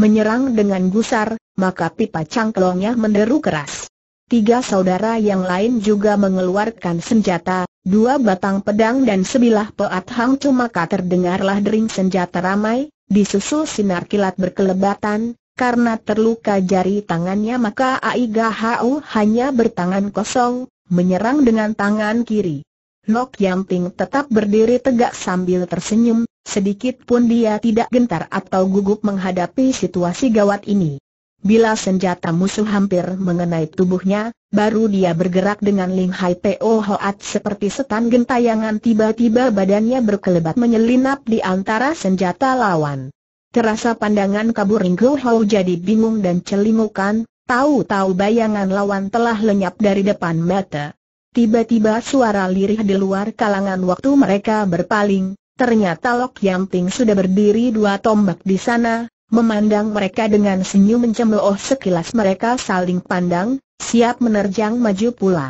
Speaker 1: Menyerang dengan gusar, maka pipa cangklongnya menderu keras. Tiga saudara yang lain juga mengeluarkan senjata, dua batang pedang dan sebilah peat hang cuma maka terdengarlah dering senjata ramai, disusul sinar kilat berkelebatan, karena terluka jari tangannya maka Aiga Hau hanya bertangan kosong, menyerang dengan tangan kiri. Lok Yamping tetap berdiri tegak sambil tersenyum, sedikit pun dia tidak gentar atau gugup menghadapi situasi gawat ini. Bila senjata musuh hampir mengenai tubuhnya, baru dia bergerak dengan Ling Hai Po Hoat seperti setan gentayangan tiba-tiba badannya berkelebat menyelinap di antara senjata lawan. Terasa pandangan kabur Go Hou jadi bingung dan celingukan, tahu-tahu bayangan lawan telah lenyap dari depan mata. Tiba-tiba suara lirih di luar kalangan waktu mereka berpaling, ternyata Lok Ting sudah berdiri dua tombak di sana, Memandang mereka dengan senyum mencemooh sekilas mereka saling pandang, siap menerjang maju pula.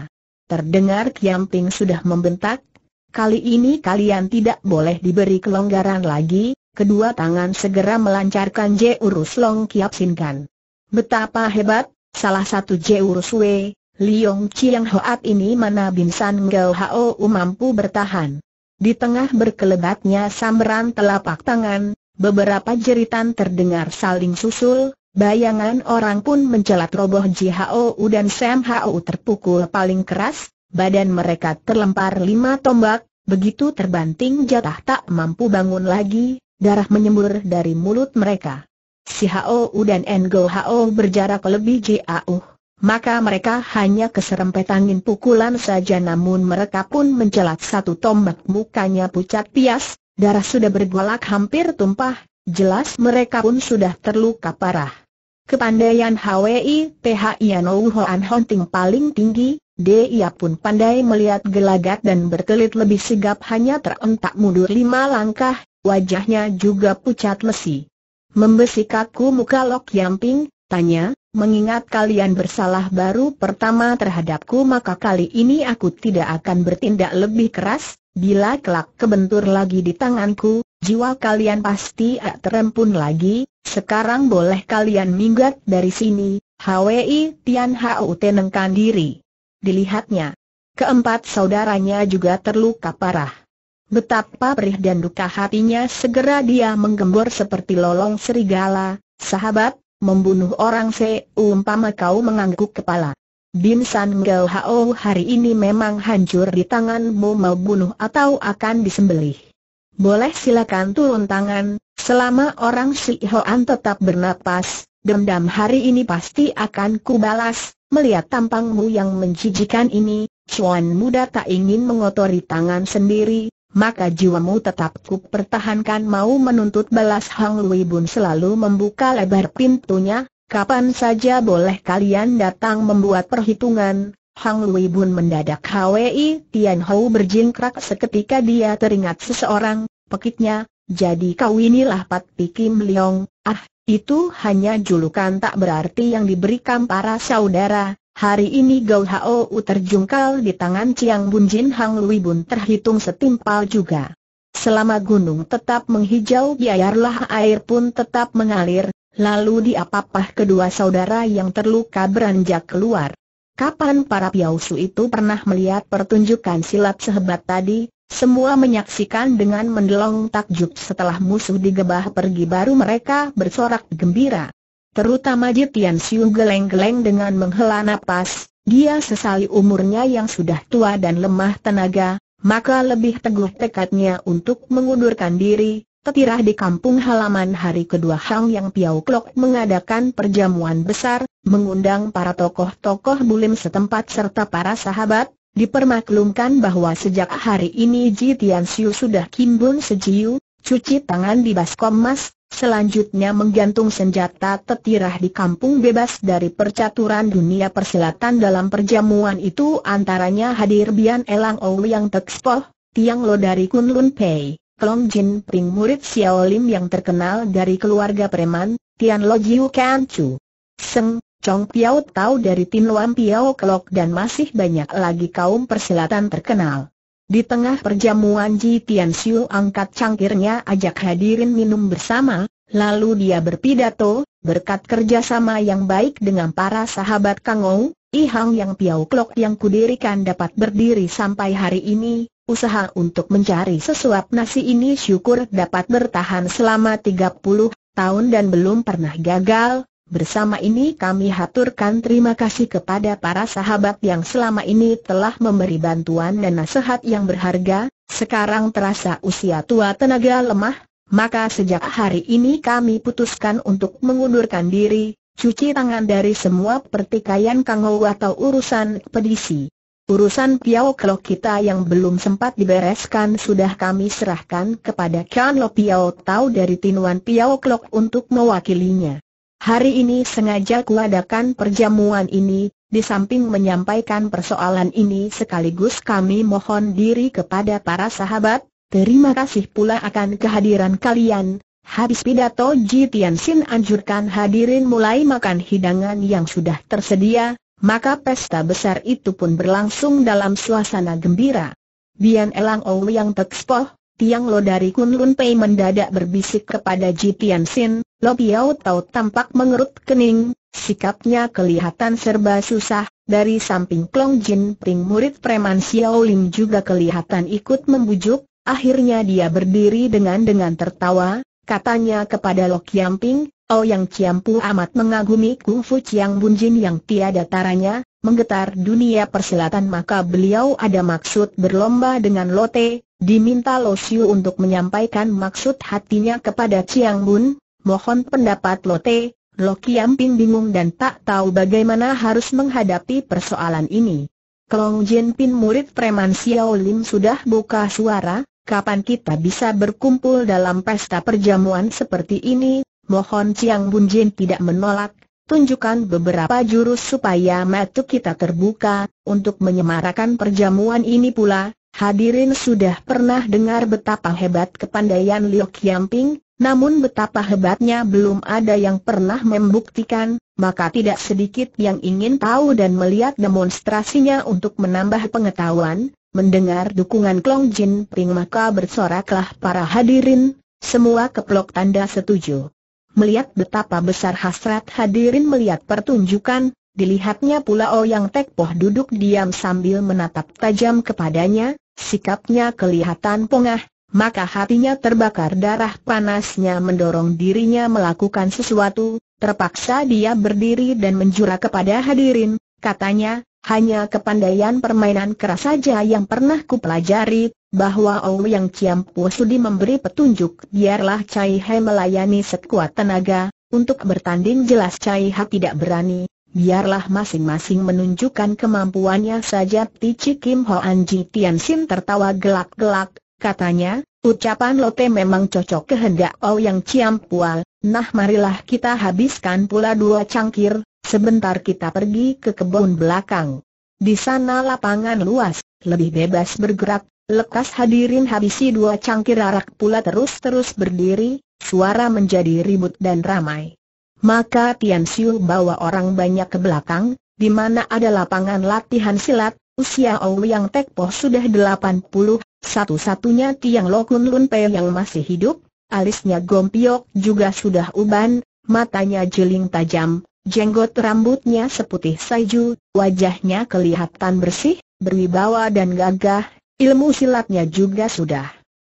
Speaker 1: Terdengar Kiamping sudah membentak, kali ini kalian tidak boleh diberi kelonggaran lagi, kedua tangan segera melancarkan Jeurus Long Kiap Sinkan. Betapa hebat, salah satu Jeurus Wei, Liong Chiang Hoat ini mana Binsan Ngao Hao mampu bertahan. Di tengah berkelebatnya samberan telapak tangan, Beberapa jeritan terdengar saling susul, bayangan orang pun mencelat roboh Jihao dan Sam Hao terpukul paling keras, badan mereka terlempar lima tombak, begitu terbanting jatah tak mampu bangun lagi, darah menyembur dari mulut mereka. Si Hao dan Ngo Hao berjarak lebih jauh, maka mereka hanya keserempet angin pukulan saja namun mereka pun mencelat satu tombak mukanya pucat pias, Darah sudah bergolak hampir tumpah, jelas mereka pun sudah terluka parah. Kepandaian HWI PHIN Hoan Hunting paling tinggi, dia pun pandai melihat gelagat dan berkelit lebih sigap hanya terentak mundur lima langkah, wajahnya juga pucat lesi. Membesik aku muka Lok Yamping, tanya, mengingat kalian bersalah baru pertama terhadapku maka kali ini aku tidak akan bertindak lebih keras, Bila kelak kebentur lagi di tanganku, jiwa kalian pasti tak terempun lagi, sekarang boleh kalian minggat dari sini, Hwi Tian Hau tenengkan diri. Dilihatnya, keempat saudaranya juga terluka parah. Betapa perih dan duka hatinya segera dia menggembor seperti lolong serigala, sahabat, membunuh orang seumpama kau mengangguk kepala. Bin San Ngao Hao hari ini memang hancur di tanganmu mau bunuh atau akan disembelih. Boleh silakan turun tangan, selama orang si Hoan tetap bernapas, dendam hari ini pasti akan kubalas, melihat tampangmu yang menjijikan ini, Chuan muda tak ingin mengotori tangan sendiri, maka jiwamu tetap ku pertahankan mau menuntut balas Hang Lui Bun selalu membuka lebar pintunya, Kapan saja boleh kalian datang membuat perhitungan, Hang Lui Bun mendadak Hwi Tian Hou berjingkrak seketika dia teringat seseorang, pekiknya, jadi kau inilah Pat Pikim Leong, ah, itu hanya julukan tak berarti yang diberikan para saudara, hari ini Gao Hao u terjungkal di tangan Chiang Bun Jin Hang Lui Bun terhitung setimpal juga. Selama gunung tetap menghijau biarlah air pun tetap mengalir, Lalu diapapah kedua saudara yang terluka beranjak keluar. Kapan para piausu itu pernah melihat pertunjukan silat sehebat tadi, semua menyaksikan dengan mendelong takjub setelah musuh digebah pergi baru mereka bersorak gembira. Terutama Jitian Siu geleng-geleng dengan menghela napas, dia sesali umurnya yang sudah tua dan lemah tenaga, maka lebih teguh tekadnya untuk mengundurkan diri, Tetirah di kampung halaman hari kedua Hang Yang Piau Klok mengadakan perjamuan besar, mengundang para tokoh-tokoh bulim setempat serta para sahabat, Dipermaklumkan bahwa sejak hari ini Ji Tian Siu sudah kimbun sejiu, cuci tangan di baskom mas, selanjutnya menggantung senjata tetirah di kampung bebas dari percaturan dunia persilatan dalam perjamuan itu antaranya hadir Bian Elang Ou yang Tekspoh, Tiang Lo dari Kunlun Pei. Klong Jin Ping murid Xiao Lim yang terkenal dari keluarga preman, Tian Lo Jiu Kan Chu. Seng, Chong Piao tahu dari Tin Luan Piao Klok dan masih banyak lagi kaum persilatan terkenal. Di tengah perjamuan Ji Tian Xiu angkat cangkirnya ajak hadirin minum bersama, lalu dia berpidato, berkat kerjasama yang baik dengan para sahabat Kang Ou, Ihang yang Piao Klok yang kudirikan dapat berdiri sampai hari ini, Usaha untuk mencari sesuap nasi ini syukur dapat bertahan selama 30 tahun dan belum pernah gagal. Bersama ini kami haturkan terima kasih kepada para sahabat yang selama ini telah memberi bantuan dan nasihat yang berharga. Sekarang terasa usia tua tenaga lemah, maka sejak hari ini kami putuskan untuk mengundurkan diri, cuci tangan dari semua pertikaian kangau atau urusan pedisi. Urusan Piao Kelok kita yang belum sempat dibereskan sudah kami serahkan kepada Kian Lo Piao Tau dari Tinuan Piao Kelok untuk mewakilinya. Hari ini sengaja kuadakan perjamuan ini, di samping menyampaikan persoalan ini sekaligus kami mohon diri kepada para sahabat, terima kasih pula akan kehadiran kalian. Habis pidato Ji Xin anjurkan hadirin mulai makan hidangan yang sudah tersedia, maka pesta besar itu pun berlangsung dalam suasana gembira. Bian Elang Ou yang tekspoh, Tiang Lo dari Kunlun Pei mendadak berbisik kepada Ji Tian Sin, Lo Piao Tau tampak mengerut kening, sikapnya kelihatan serba susah, dari samping Klong Jin Pring murid preman Xiao Lim juga kelihatan ikut membujuk, akhirnya dia berdiri dengan dengan tertawa, katanya kepada Lo Kiam Ouyang Ciampu amat mengagumi Kung kungfu Chiang Bunjin yang tiada taranya, menggetar dunia persilatan maka beliau ada maksud berlomba dengan Lotte diminta Lo Siu untuk menyampaikan maksud hatinya kepada Ciang Bun, mohon pendapat Lotte Lo Kiamping bingung dan tak tahu bagaimana harus menghadapi persoalan ini. Kelong Jin Pin murid preman Xiao Lim sudah buka suara, kapan kita bisa berkumpul dalam pesta perjamuan seperti ini, Mohon Chiang Bunjin tidak menolak, tunjukkan beberapa jurus supaya mata kita terbuka, untuk menyemarakan perjamuan ini pula, hadirin sudah pernah dengar betapa hebat kepandaian Liu Kiamping, namun betapa hebatnya belum ada yang pernah membuktikan, maka tidak sedikit yang ingin tahu dan melihat demonstrasinya untuk menambah pengetahuan, mendengar dukungan Klong Jin Ping maka bersoraklah para hadirin, semua keplok tanda setuju. Melihat betapa besar hasrat hadirin melihat pertunjukan, dilihatnya pula Oh Oyang Tekpoh duduk diam sambil menatap tajam kepadanya, sikapnya kelihatan pongah, maka hatinya terbakar darah panasnya mendorong dirinya melakukan sesuatu, terpaksa dia berdiri dan menjura kepada hadirin, katanya, hanya kepandaian permainan keras saja yang pernah kupelajari, bahwa yang Chiampu Sudi memberi petunjuk biarlah Cai He melayani sekuat tenaga, untuk bertanding jelas Cai He tidak berani, biarlah masing-masing menunjukkan kemampuannya saja Tici Kim Hoan Ji Tian Sim tertawa gelak-gelak, katanya, ucapan Lotte memang cocok kehendak yang Ciampual. nah marilah kita habiskan pula dua cangkir, sebentar kita pergi ke kebun belakang. Di sana lapangan luas, lebih bebas bergerak, Lekas hadirin habisi dua cangkir arak pula terus-terus berdiri, suara menjadi ribut dan ramai. Maka Tian Siu bawa orang banyak ke belakang, di mana ada lapangan latihan silat, usia yang Tekpo sudah delapan puluh, satu-satunya Tiang Lokun Lun Pei yang masih hidup, alisnya gompiok juga sudah uban, matanya jeling tajam, jenggot rambutnya seputih saju, wajahnya kelihatan bersih, berwibawa dan gagah, Ilmu silatnya juga sudah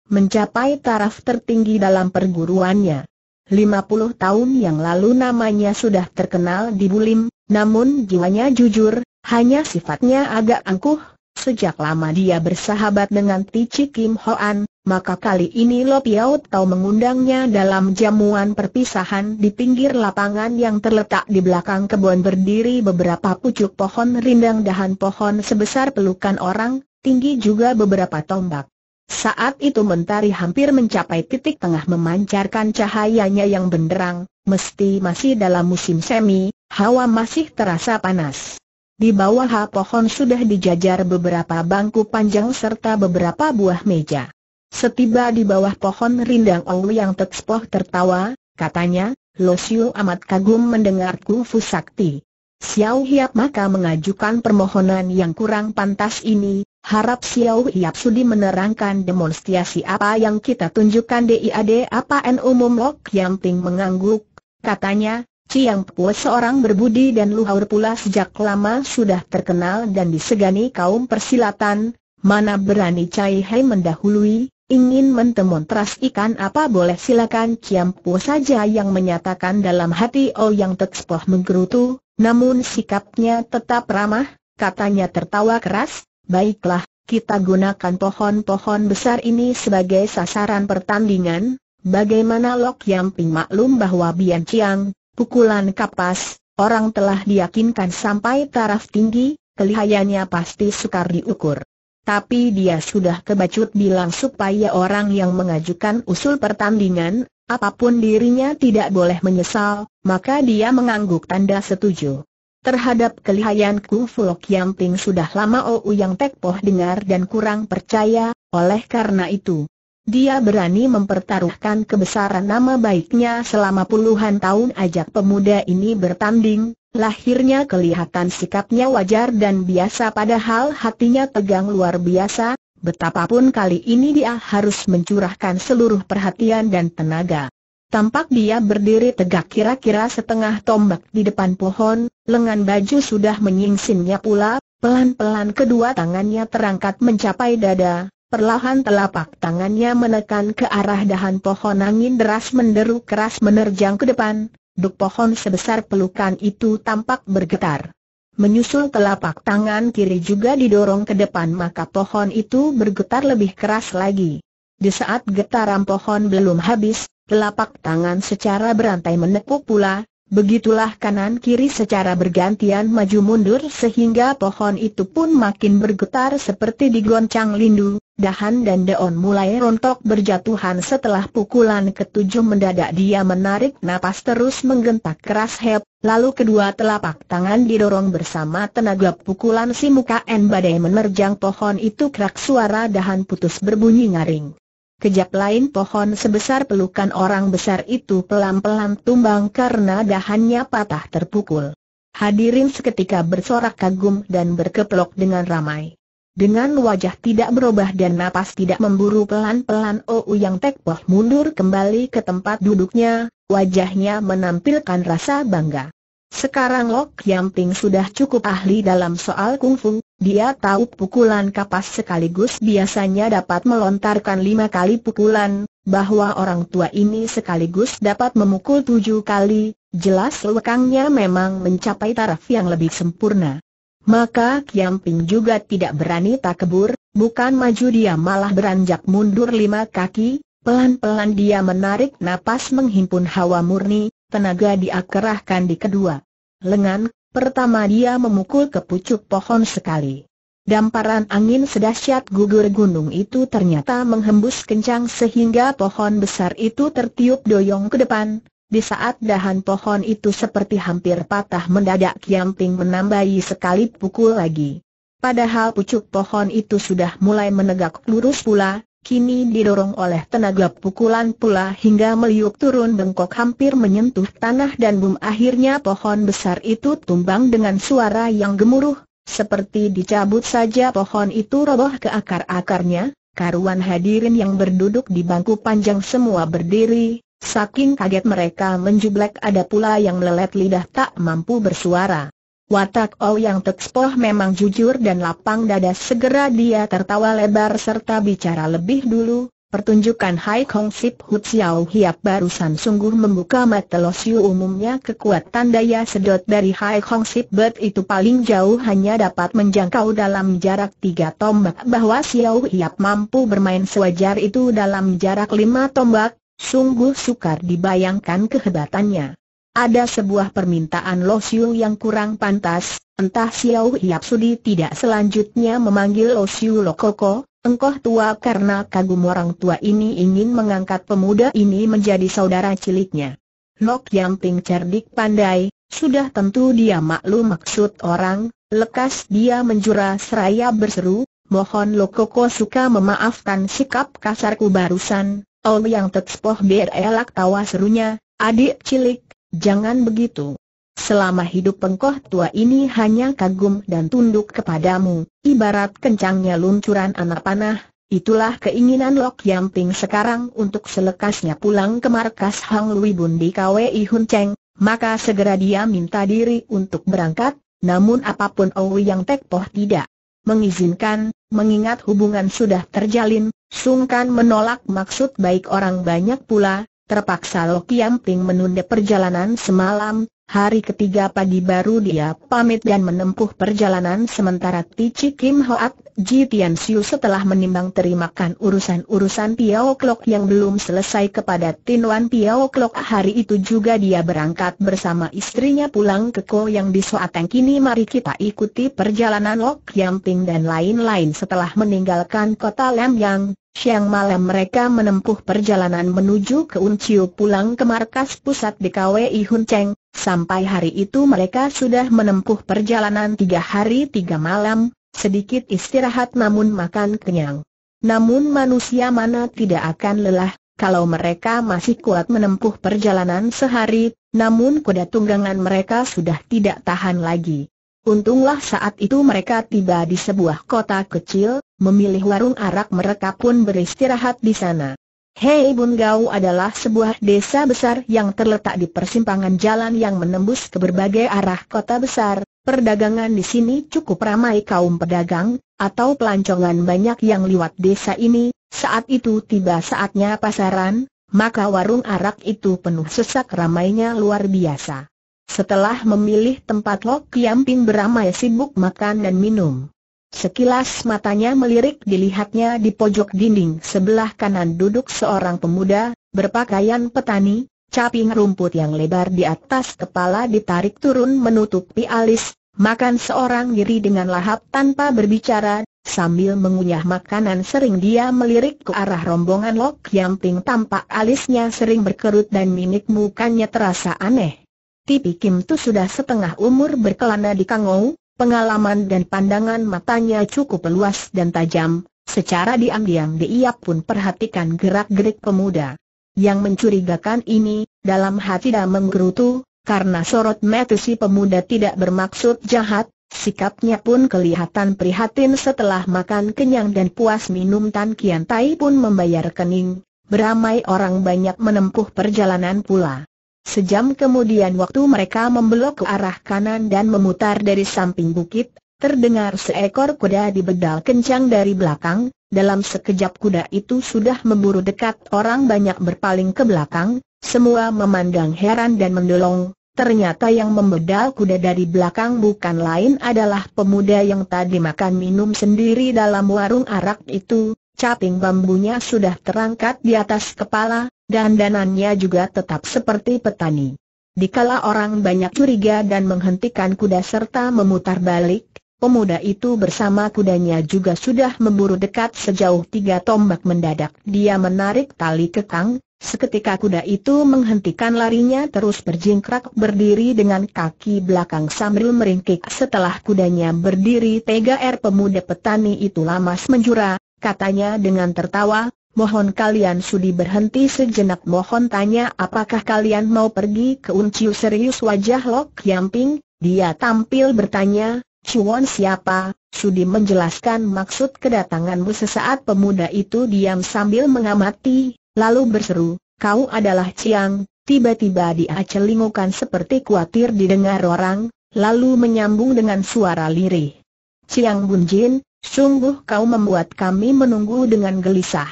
Speaker 1: mencapai taraf tertinggi dalam perguruannya. 50 tahun yang lalu namanya sudah terkenal di Bulim, namun jiwanya jujur, hanya sifatnya agak angkuh. Sejak lama dia bersahabat dengan Tici Kim Hoan, maka kali ini Lo Piao Tau mengundangnya dalam jamuan perpisahan di pinggir lapangan yang terletak di belakang kebun berdiri beberapa pucuk pohon rindang dahan pohon sebesar pelukan orang, tinggi juga beberapa tombak. Saat itu mentari hampir mencapai titik tengah memancarkan cahayanya yang benderang, mesti masih dalam musim semi, hawa masih terasa panas. Di bawah pohon sudah dijajar beberapa bangku panjang serta beberapa buah meja. Setiba di bawah pohon rindang Ong yang Tekspoh tertawa, katanya, Lo Siu amat kagum mendengar kungfu sakti. Xiao Hiap maka mengajukan permohonan yang kurang pantas ini, Harap Xiao Yap Sudi menerangkan demonstrasi apa yang kita tunjukkan DIAD N umum Lok Yang Ting mengangguk. Katanya, Ciang Pue seorang berbudi dan luhur pula sejak lama sudah terkenal dan disegani kaum persilatan, mana berani Cai Hei mendahului, ingin mentemontras ikan apa boleh silakan Ciang Pue saja yang menyatakan dalam hati Oh Yang Tekspoh menggerutu, namun sikapnya tetap ramah, katanya tertawa keras, Baiklah, kita gunakan pohon-pohon besar ini sebagai sasaran pertandingan, bagaimana Lok Yamping maklum bahwa Bian Chiang, pukulan kapas, orang telah diyakinkan sampai taraf tinggi, kelihayannya pasti sukar diukur. Tapi dia sudah kebacut bilang supaya orang yang mengajukan usul pertandingan, apapun dirinya tidak boleh menyesal, maka dia mengangguk tanda setuju. Terhadap kelihayan Kufulok Ting sudah lama Ou Yang Poh dengar dan kurang percaya, oleh karena itu, dia berani mempertaruhkan kebesaran nama baiknya selama puluhan tahun ajak pemuda ini bertanding, lahirnya kelihatan sikapnya wajar dan biasa padahal hatinya tegang luar biasa, betapapun kali ini dia harus mencurahkan seluruh perhatian dan tenaga. Tampak dia berdiri tegak kira-kira setengah tombak di depan pohon, lengan baju sudah menyingsinnya pula, pelan-pelan kedua tangannya terangkat mencapai dada, perlahan telapak tangannya menekan ke arah dahan pohon angin deras menderu keras menerjang ke depan, duk pohon sebesar pelukan itu tampak bergetar. Menyusul telapak tangan kiri juga didorong ke depan maka pohon itu bergetar lebih keras lagi. Di saat getaran pohon belum habis, telapak tangan secara berantai menepuk pula, begitulah kanan-kiri secara bergantian maju mundur sehingga pohon itu pun makin bergetar seperti digoncang lindu, dahan dan daun mulai rontok berjatuhan setelah pukulan ketujuh mendadak dia menarik napas terus menggentak keras hep, lalu kedua telapak tangan didorong bersama tenaga pukulan si muka en badai menerjang pohon itu krak suara dahan putus berbunyi ngaring. Kejap lain pohon sebesar pelukan orang besar itu pelan-pelan tumbang karena dahannya patah terpukul. Hadirin seketika bersorak kagum dan berkeplok dengan ramai. Dengan wajah tidak berubah dan napas tidak memburu pelan-pelan Ouyang Tekpoh mundur kembali ke tempat duduknya, wajahnya menampilkan rasa bangga. Sekarang Lok Yamping sudah cukup ahli dalam soal kungfu, dia tahu pukulan kapas sekaligus biasanya dapat melontarkan lima kali pukulan, bahwa orang tua ini sekaligus dapat memukul tujuh kali, jelas lekangnya memang mencapai taraf yang lebih sempurna. Maka Kiamping juga tidak berani tak kebur, bukan maju dia malah beranjak mundur lima kaki, pelan-pelan dia menarik napas menghimpun hawa murni, tenaga diakerahkan di kedua lengan, pertama dia memukul ke pucuk pohon sekali. Damparan angin sedahsyat gugur gunung itu ternyata menghembus kencang sehingga pohon besar itu tertiup doyong ke depan, di saat dahan pohon itu seperti hampir patah mendadak Kiam Ping menambahi sekali pukul lagi. Padahal pucuk pohon itu sudah mulai menegak lurus pula, kini didorong oleh tenaga pukulan pula hingga meliuk turun bengkok hampir menyentuh tanah dan bum akhirnya pohon besar itu tumbang dengan suara yang gemuruh, seperti dicabut saja pohon itu roboh ke akar-akarnya, karuan hadirin yang berduduk di bangku panjang semua berdiri, saking kaget mereka menjublek ada pula yang melelet lidah tak mampu bersuara. Watak Oh Yang Tekspoh memang jujur dan lapang dada segera dia tertawa lebar serta bicara lebih dulu, pertunjukan Hai Kong Sip Hu Xiao Hiap barusan sungguh membuka mata Siu umumnya kekuatan daya sedot dari Hai Kong Sip Bet itu paling jauh hanya dapat menjangkau dalam jarak tiga tombak bahwa Xiao Hiap mampu bermain sewajar itu dalam jarak lima tombak, sungguh sukar dibayangkan kehebatannya. Ada sebuah permintaan Lo Siu yang kurang pantas, entah Xiao Hiap Sudi tidak selanjutnya memanggil Lo Siu Lo Koko, engkau tua karena kagum orang tua ini ingin mengangkat pemuda ini menjadi saudara ciliknya. Lok Yang Ting cerdik pandai, sudah tentu dia maklum maksud orang, lekas dia menjura seraya berseru, mohon Lokoko suka memaafkan sikap kasarku barusan, Oh Yang Tetspoh Berelak tawa serunya, adik cilik, Jangan begitu. Selama hidup pengkoh tua ini hanya kagum dan tunduk kepadamu, ibarat kencangnya luncuran anak panah, itulah keinginan Lok Yamping sekarang untuk selekasnya pulang ke markas Hang Lui Bun di KWI Hun Cheng, maka segera dia minta diri untuk berangkat, namun apapun Owi yang tekpoh tidak mengizinkan, mengingat hubungan sudah terjalin, Sungkan menolak maksud baik orang banyak pula, Terpaksa Lo Kiamping menunda perjalanan semalam, hari ketiga pagi baru dia pamit dan menempuh perjalanan sementara Chi Kim Hoat Ji Tian Xiu setelah menimbang terimakan urusan-urusan Piao Klok yang belum selesai kepada Tinuan Piao Klok hari itu juga dia berangkat bersama istrinya pulang ke Ko yang di Soateng kini mari kita ikuti perjalanan Lok Yang Ping dan lain-lain setelah meninggalkan kota Lam Yang. Siang malam mereka menempuh perjalanan menuju ke Unciu pulang ke markas pusat di KWI Hun Cheng, sampai hari itu mereka sudah menempuh perjalanan tiga hari tiga malam, sedikit istirahat namun makan kenyang. Namun manusia mana tidak akan lelah, kalau mereka masih kuat menempuh perjalanan sehari, namun kuda tunggangan mereka sudah tidak tahan lagi. Untunglah saat itu mereka tiba di sebuah kota kecil, memilih warung arak mereka pun beristirahat di sana. Hei Bungau adalah sebuah desa besar yang terletak di persimpangan jalan yang menembus ke berbagai arah kota besar, Perdagangan di sini cukup ramai kaum pedagang, atau pelancongan banyak yang liwat desa ini, saat itu tiba saatnya pasaran, maka warung arak itu penuh sesak ramainya luar biasa. Setelah memilih tempat Lok Kiamping beramai sibuk makan dan minum. Sekilas matanya melirik dilihatnya di pojok dinding sebelah kanan duduk seorang pemuda, berpakaian petani, Caping rumput yang lebar di atas kepala ditarik turun menutupi alis, makan seorang diri dengan lahap tanpa berbicara, sambil mengunyah makanan sering dia melirik ke arah rombongan Lok ting tampak alisnya sering berkerut dan mimik mukanya terasa aneh. Tipi Kim Tu sudah setengah umur berkelana di Kangou, pengalaman dan pandangan matanya cukup luas dan tajam, secara diam-diam dia pun perhatikan gerak-gerik pemuda. Yang mencurigakan ini, dalam hati dah menggerutu, karena sorot mata si pemuda tidak bermaksud jahat, sikapnya pun kelihatan prihatin setelah makan kenyang dan puas minum Tan Kian Tai pun membayar kening, beramai orang banyak menempuh perjalanan pula. Sejam kemudian waktu mereka membelok ke arah kanan dan memutar dari samping bukit, terdengar seekor kuda dibedal kencang dari belakang, dalam sekejap kuda itu sudah memburu dekat orang banyak berpaling ke belakang, semua memandang heran dan mendolong, ternyata yang membedal kuda dari belakang bukan lain adalah pemuda yang tadi makan minum sendiri dalam warung arak itu, caping bambunya sudah terangkat di atas kepala, dan danannya juga tetap seperti petani. Dikala orang banyak curiga dan menghentikan kuda serta memutar balik, Pemuda itu bersama kudanya juga sudah memburu dekat sejauh tiga tombak mendadak. Dia menarik tali kekang, seketika kuda itu menghentikan larinya terus berjingkrak berdiri dengan kaki belakang sambil meringkik. Setelah kudanya berdiri TGR er pemuda petani itu lama menjura, katanya dengan tertawa, mohon kalian sudi berhenti sejenak mohon tanya apakah kalian mau pergi ke Unciu serius wajah Lok Yamping, dia tampil bertanya, Cuan siapa? Sudi menjelaskan maksud kedatanganmu sesaat pemuda itu diam sambil mengamati, lalu berseru, kau adalah Ciang, tiba-tiba dia celingukan seperti khawatir didengar orang, lalu menyambung dengan suara lirih. Ciang Bunjin, sungguh kau membuat kami menunggu dengan gelisah.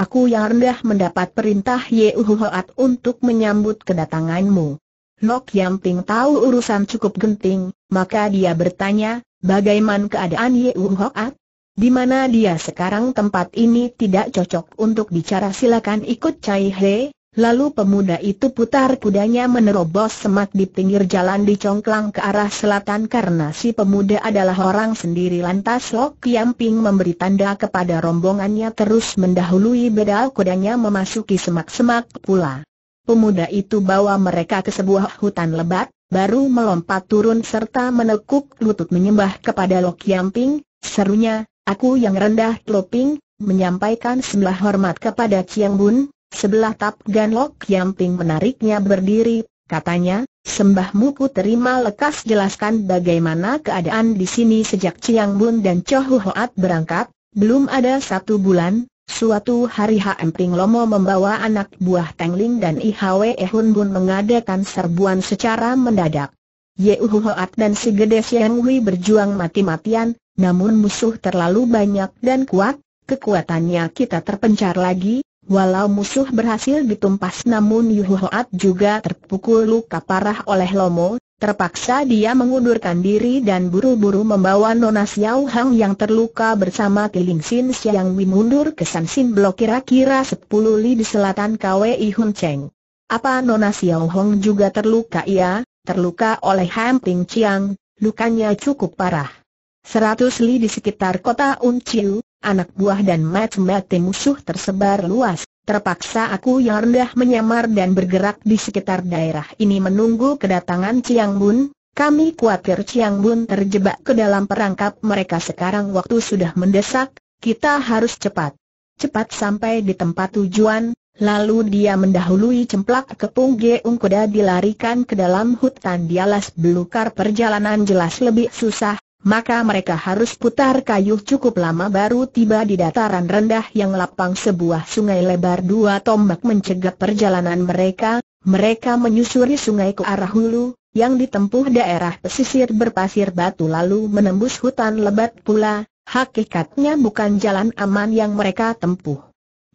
Speaker 1: Aku yang rendah mendapat perintah Yehuhoat untuk menyambut kedatanganmu. Lok Yam Ting tahu urusan cukup genting, maka dia bertanya, bagaimana keadaan Ye Wung Hoat? Di mana dia sekarang tempat ini tidak cocok untuk bicara silakan ikut Cai He, Lalu pemuda itu putar kudanya menerobos semak di pinggir jalan di congklang ke arah selatan karena si pemuda adalah orang sendiri lantas Lok Kiamping memberi tanda kepada rombongannya terus mendahului bedal kudanya memasuki semak-semak pula pemuda itu bawa mereka ke sebuah hutan lebat, baru melompat turun serta menekuk lutut menyembah kepada Lok Yamping, serunya, aku yang rendah Loping, menyampaikan sebelah hormat kepada Chiang Bun, sebelah Tap Gan Lok Yamping menariknya berdiri, katanya, sembahmu ku terima lekas jelaskan bagaimana keadaan di sini sejak Chiang Bun dan Choh Hoat berangkat, belum ada satu bulan, Suatu hari HM Ping Lomo membawa anak buah Tangling dan IHW Ehun Bun mengadakan serbuan secara mendadak. Uhu Hoat dan si Gede Siang Hui berjuang mati-matian, namun musuh terlalu banyak dan kuat, kekuatannya kita terpencar lagi, walau musuh berhasil ditumpas namun Yuhu Hoat juga terpukul luka parah oleh Lomo, Terpaksa dia mengundurkan diri dan buru-buru membawa Nona Xiao Hang yang terluka bersama Kiling Sin Xiang Wei mundur ke San Sin Blok kira-kira 10 li di selatan KWI Hun Cheng. Apa Nona Xiao Hong juga terluka ya? Terluka oleh Ham Ping Chiang, lukanya cukup parah. 100 li di sekitar kota Unciu, anak buah dan mat-mat musuh tersebar luas, Terpaksa aku yang rendah menyamar dan bergerak di sekitar daerah ini menunggu kedatangan Chiang Bun. Kami khawatir Chiang Bun terjebak ke dalam perangkap mereka sekarang waktu sudah mendesak, kita harus cepat. Cepat sampai di tempat tujuan, lalu dia mendahului cemplak kepung Geung Kuda dilarikan ke dalam hutan dialas belukar perjalanan jelas lebih susah, maka mereka harus putar kayu cukup lama baru tiba di dataran rendah yang lapang sebuah sungai lebar dua tombak mencegah perjalanan mereka, mereka menyusuri sungai ke arah hulu, yang ditempuh daerah pesisir berpasir batu lalu menembus hutan lebat pula, hakikatnya bukan jalan aman yang mereka tempuh.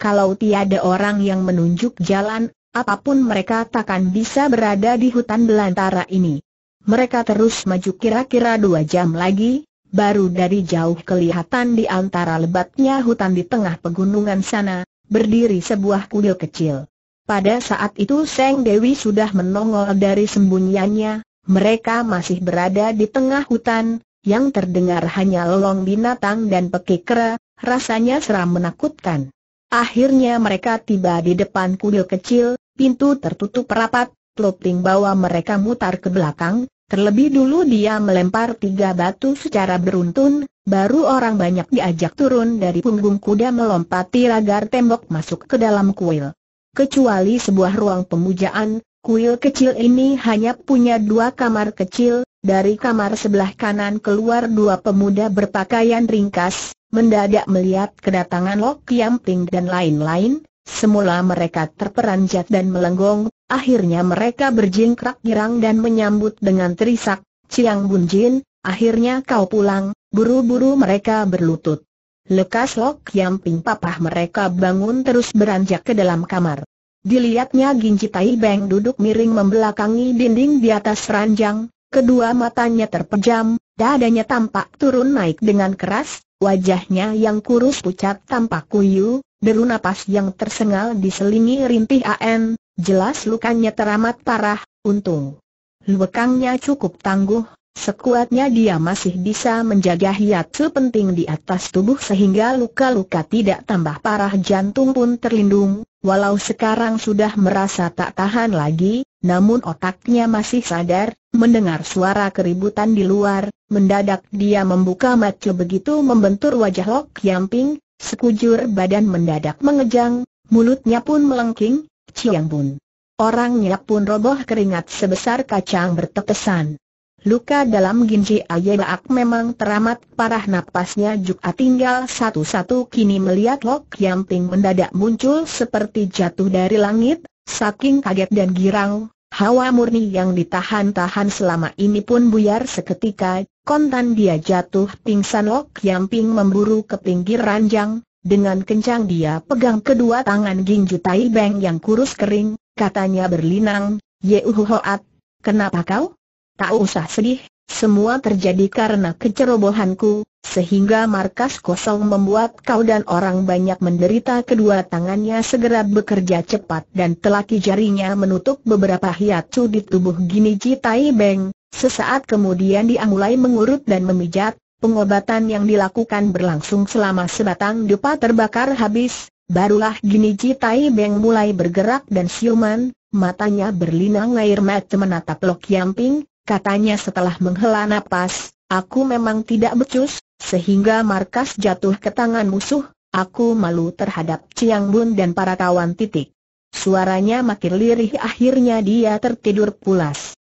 Speaker 1: Kalau tiada orang yang menunjuk jalan, apapun mereka takkan bisa berada di hutan belantara ini. Mereka terus maju kira-kira dua jam lagi, baru dari jauh kelihatan di antara lebatnya hutan di tengah pegunungan sana, berdiri sebuah kuil kecil. Pada saat itu Seng Dewi sudah menongol dari sembunyiannya, mereka masih berada di tengah hutan, yang terdengar hanya lolong binatang dan pekik kera, rasanya seram menakutkan. Akhirnya mereka tiba di depan kuil kecil, pintu tertutup rapat, Loping bawa mereka mutar ke belakang, Terlebih dulu dia melempar tiga batu secara beruntun, baru orang banyak diajak turun dari punggung kuda melompati ragar tembok masuk ke dalam kuil. Kecuali sebuah ruang pemujaan, kuil kecil ini hanya punya dua kamar kecil, dari kamar sebelah kanan keluar dua pemuda berpakaian ringkas, mendadak melihat kedatangan Lok Yamping Ping dan lain-lain, semula mereka terperanjat dan melenggong, Akhirnya mereka berjingkrak girang dan menyambut dengan terisak, Ciang Bun Jin, akhirnya kau pulang, buru-buru mereka berlutut. Lekas Lok yang Ping papah mereka bangun terus beranjak ke dalam kamar. Dilihatnya Ginji Tai Beng duduk miring membelakangi dinding di atas ranjang, kedua matanya terpejam, dadanya tampak turun naik dengan keras, wajahnya yang kurus pucat tampak kuyu, deru napas yang tersengal diselingi rintih AN, Jelas lukanya teramat parah, untung. lukangnya cukup tangguh, sekuatnya dia masih bisa menjaga hiat penting di atas tubuh sehingga luka-luka tidak tambah parah jantung pun terlindung, walau sekarang sudah merasa tak tahan lagi, namun otaknya masih sadar, mendengar suara keributan di luar, mendadak dia membuka mata begitu membentur wajah Lok Yamping, sekujur badan mendadak mengejang, mulutnya pun melengking, Chiang Bun. Orangnya pun roboh keringat sebesar kacang bertetesan. Luka dalam ginji Aye Baak memang teramat parah napasnya juga tinggal satu-satu kini melihat Lok Yamping mendadak muncul seperti jatuh dari langit, saking kaget dan girang, hawa murni yang ditahan-tahan selama ini pun buyar seketika, kontan dia jatuh pingsan Lok Yamping memburu ke pinggir ranjang, dengan kencang dia pegang kedua tangan Ginju Tai Beng yang kurus kering, katanya berlinang, Yehu Hoat, kenapa kau? Tak usah sedih, semua terjadi karena kecerobohanku, sehingga markas kosong membuat kau dan orang banyak menderita kedua tangannya segera bekerja cepat dan telaki jarinya menutup beberapa hiatu di tubuh Gini Tai Beng. Sesaat kemudian dia mulai mengurut dan memijat, Pengobatan yang dilakukan berlangsung selama sebatang dupa terbakar habis, barulah Gini Tai Beng mulai bergerak dan siuman, matanya berlinang air mata menatap Lok Yamping, katanya setelah menghela napas, aku memang tidak becus, sehingga markas jatuh ke tangan musuh, aku malu terhadap Ciang Bun dan para kawan titik. Suaranya makin lirih akhirnya dia tertidur pulas.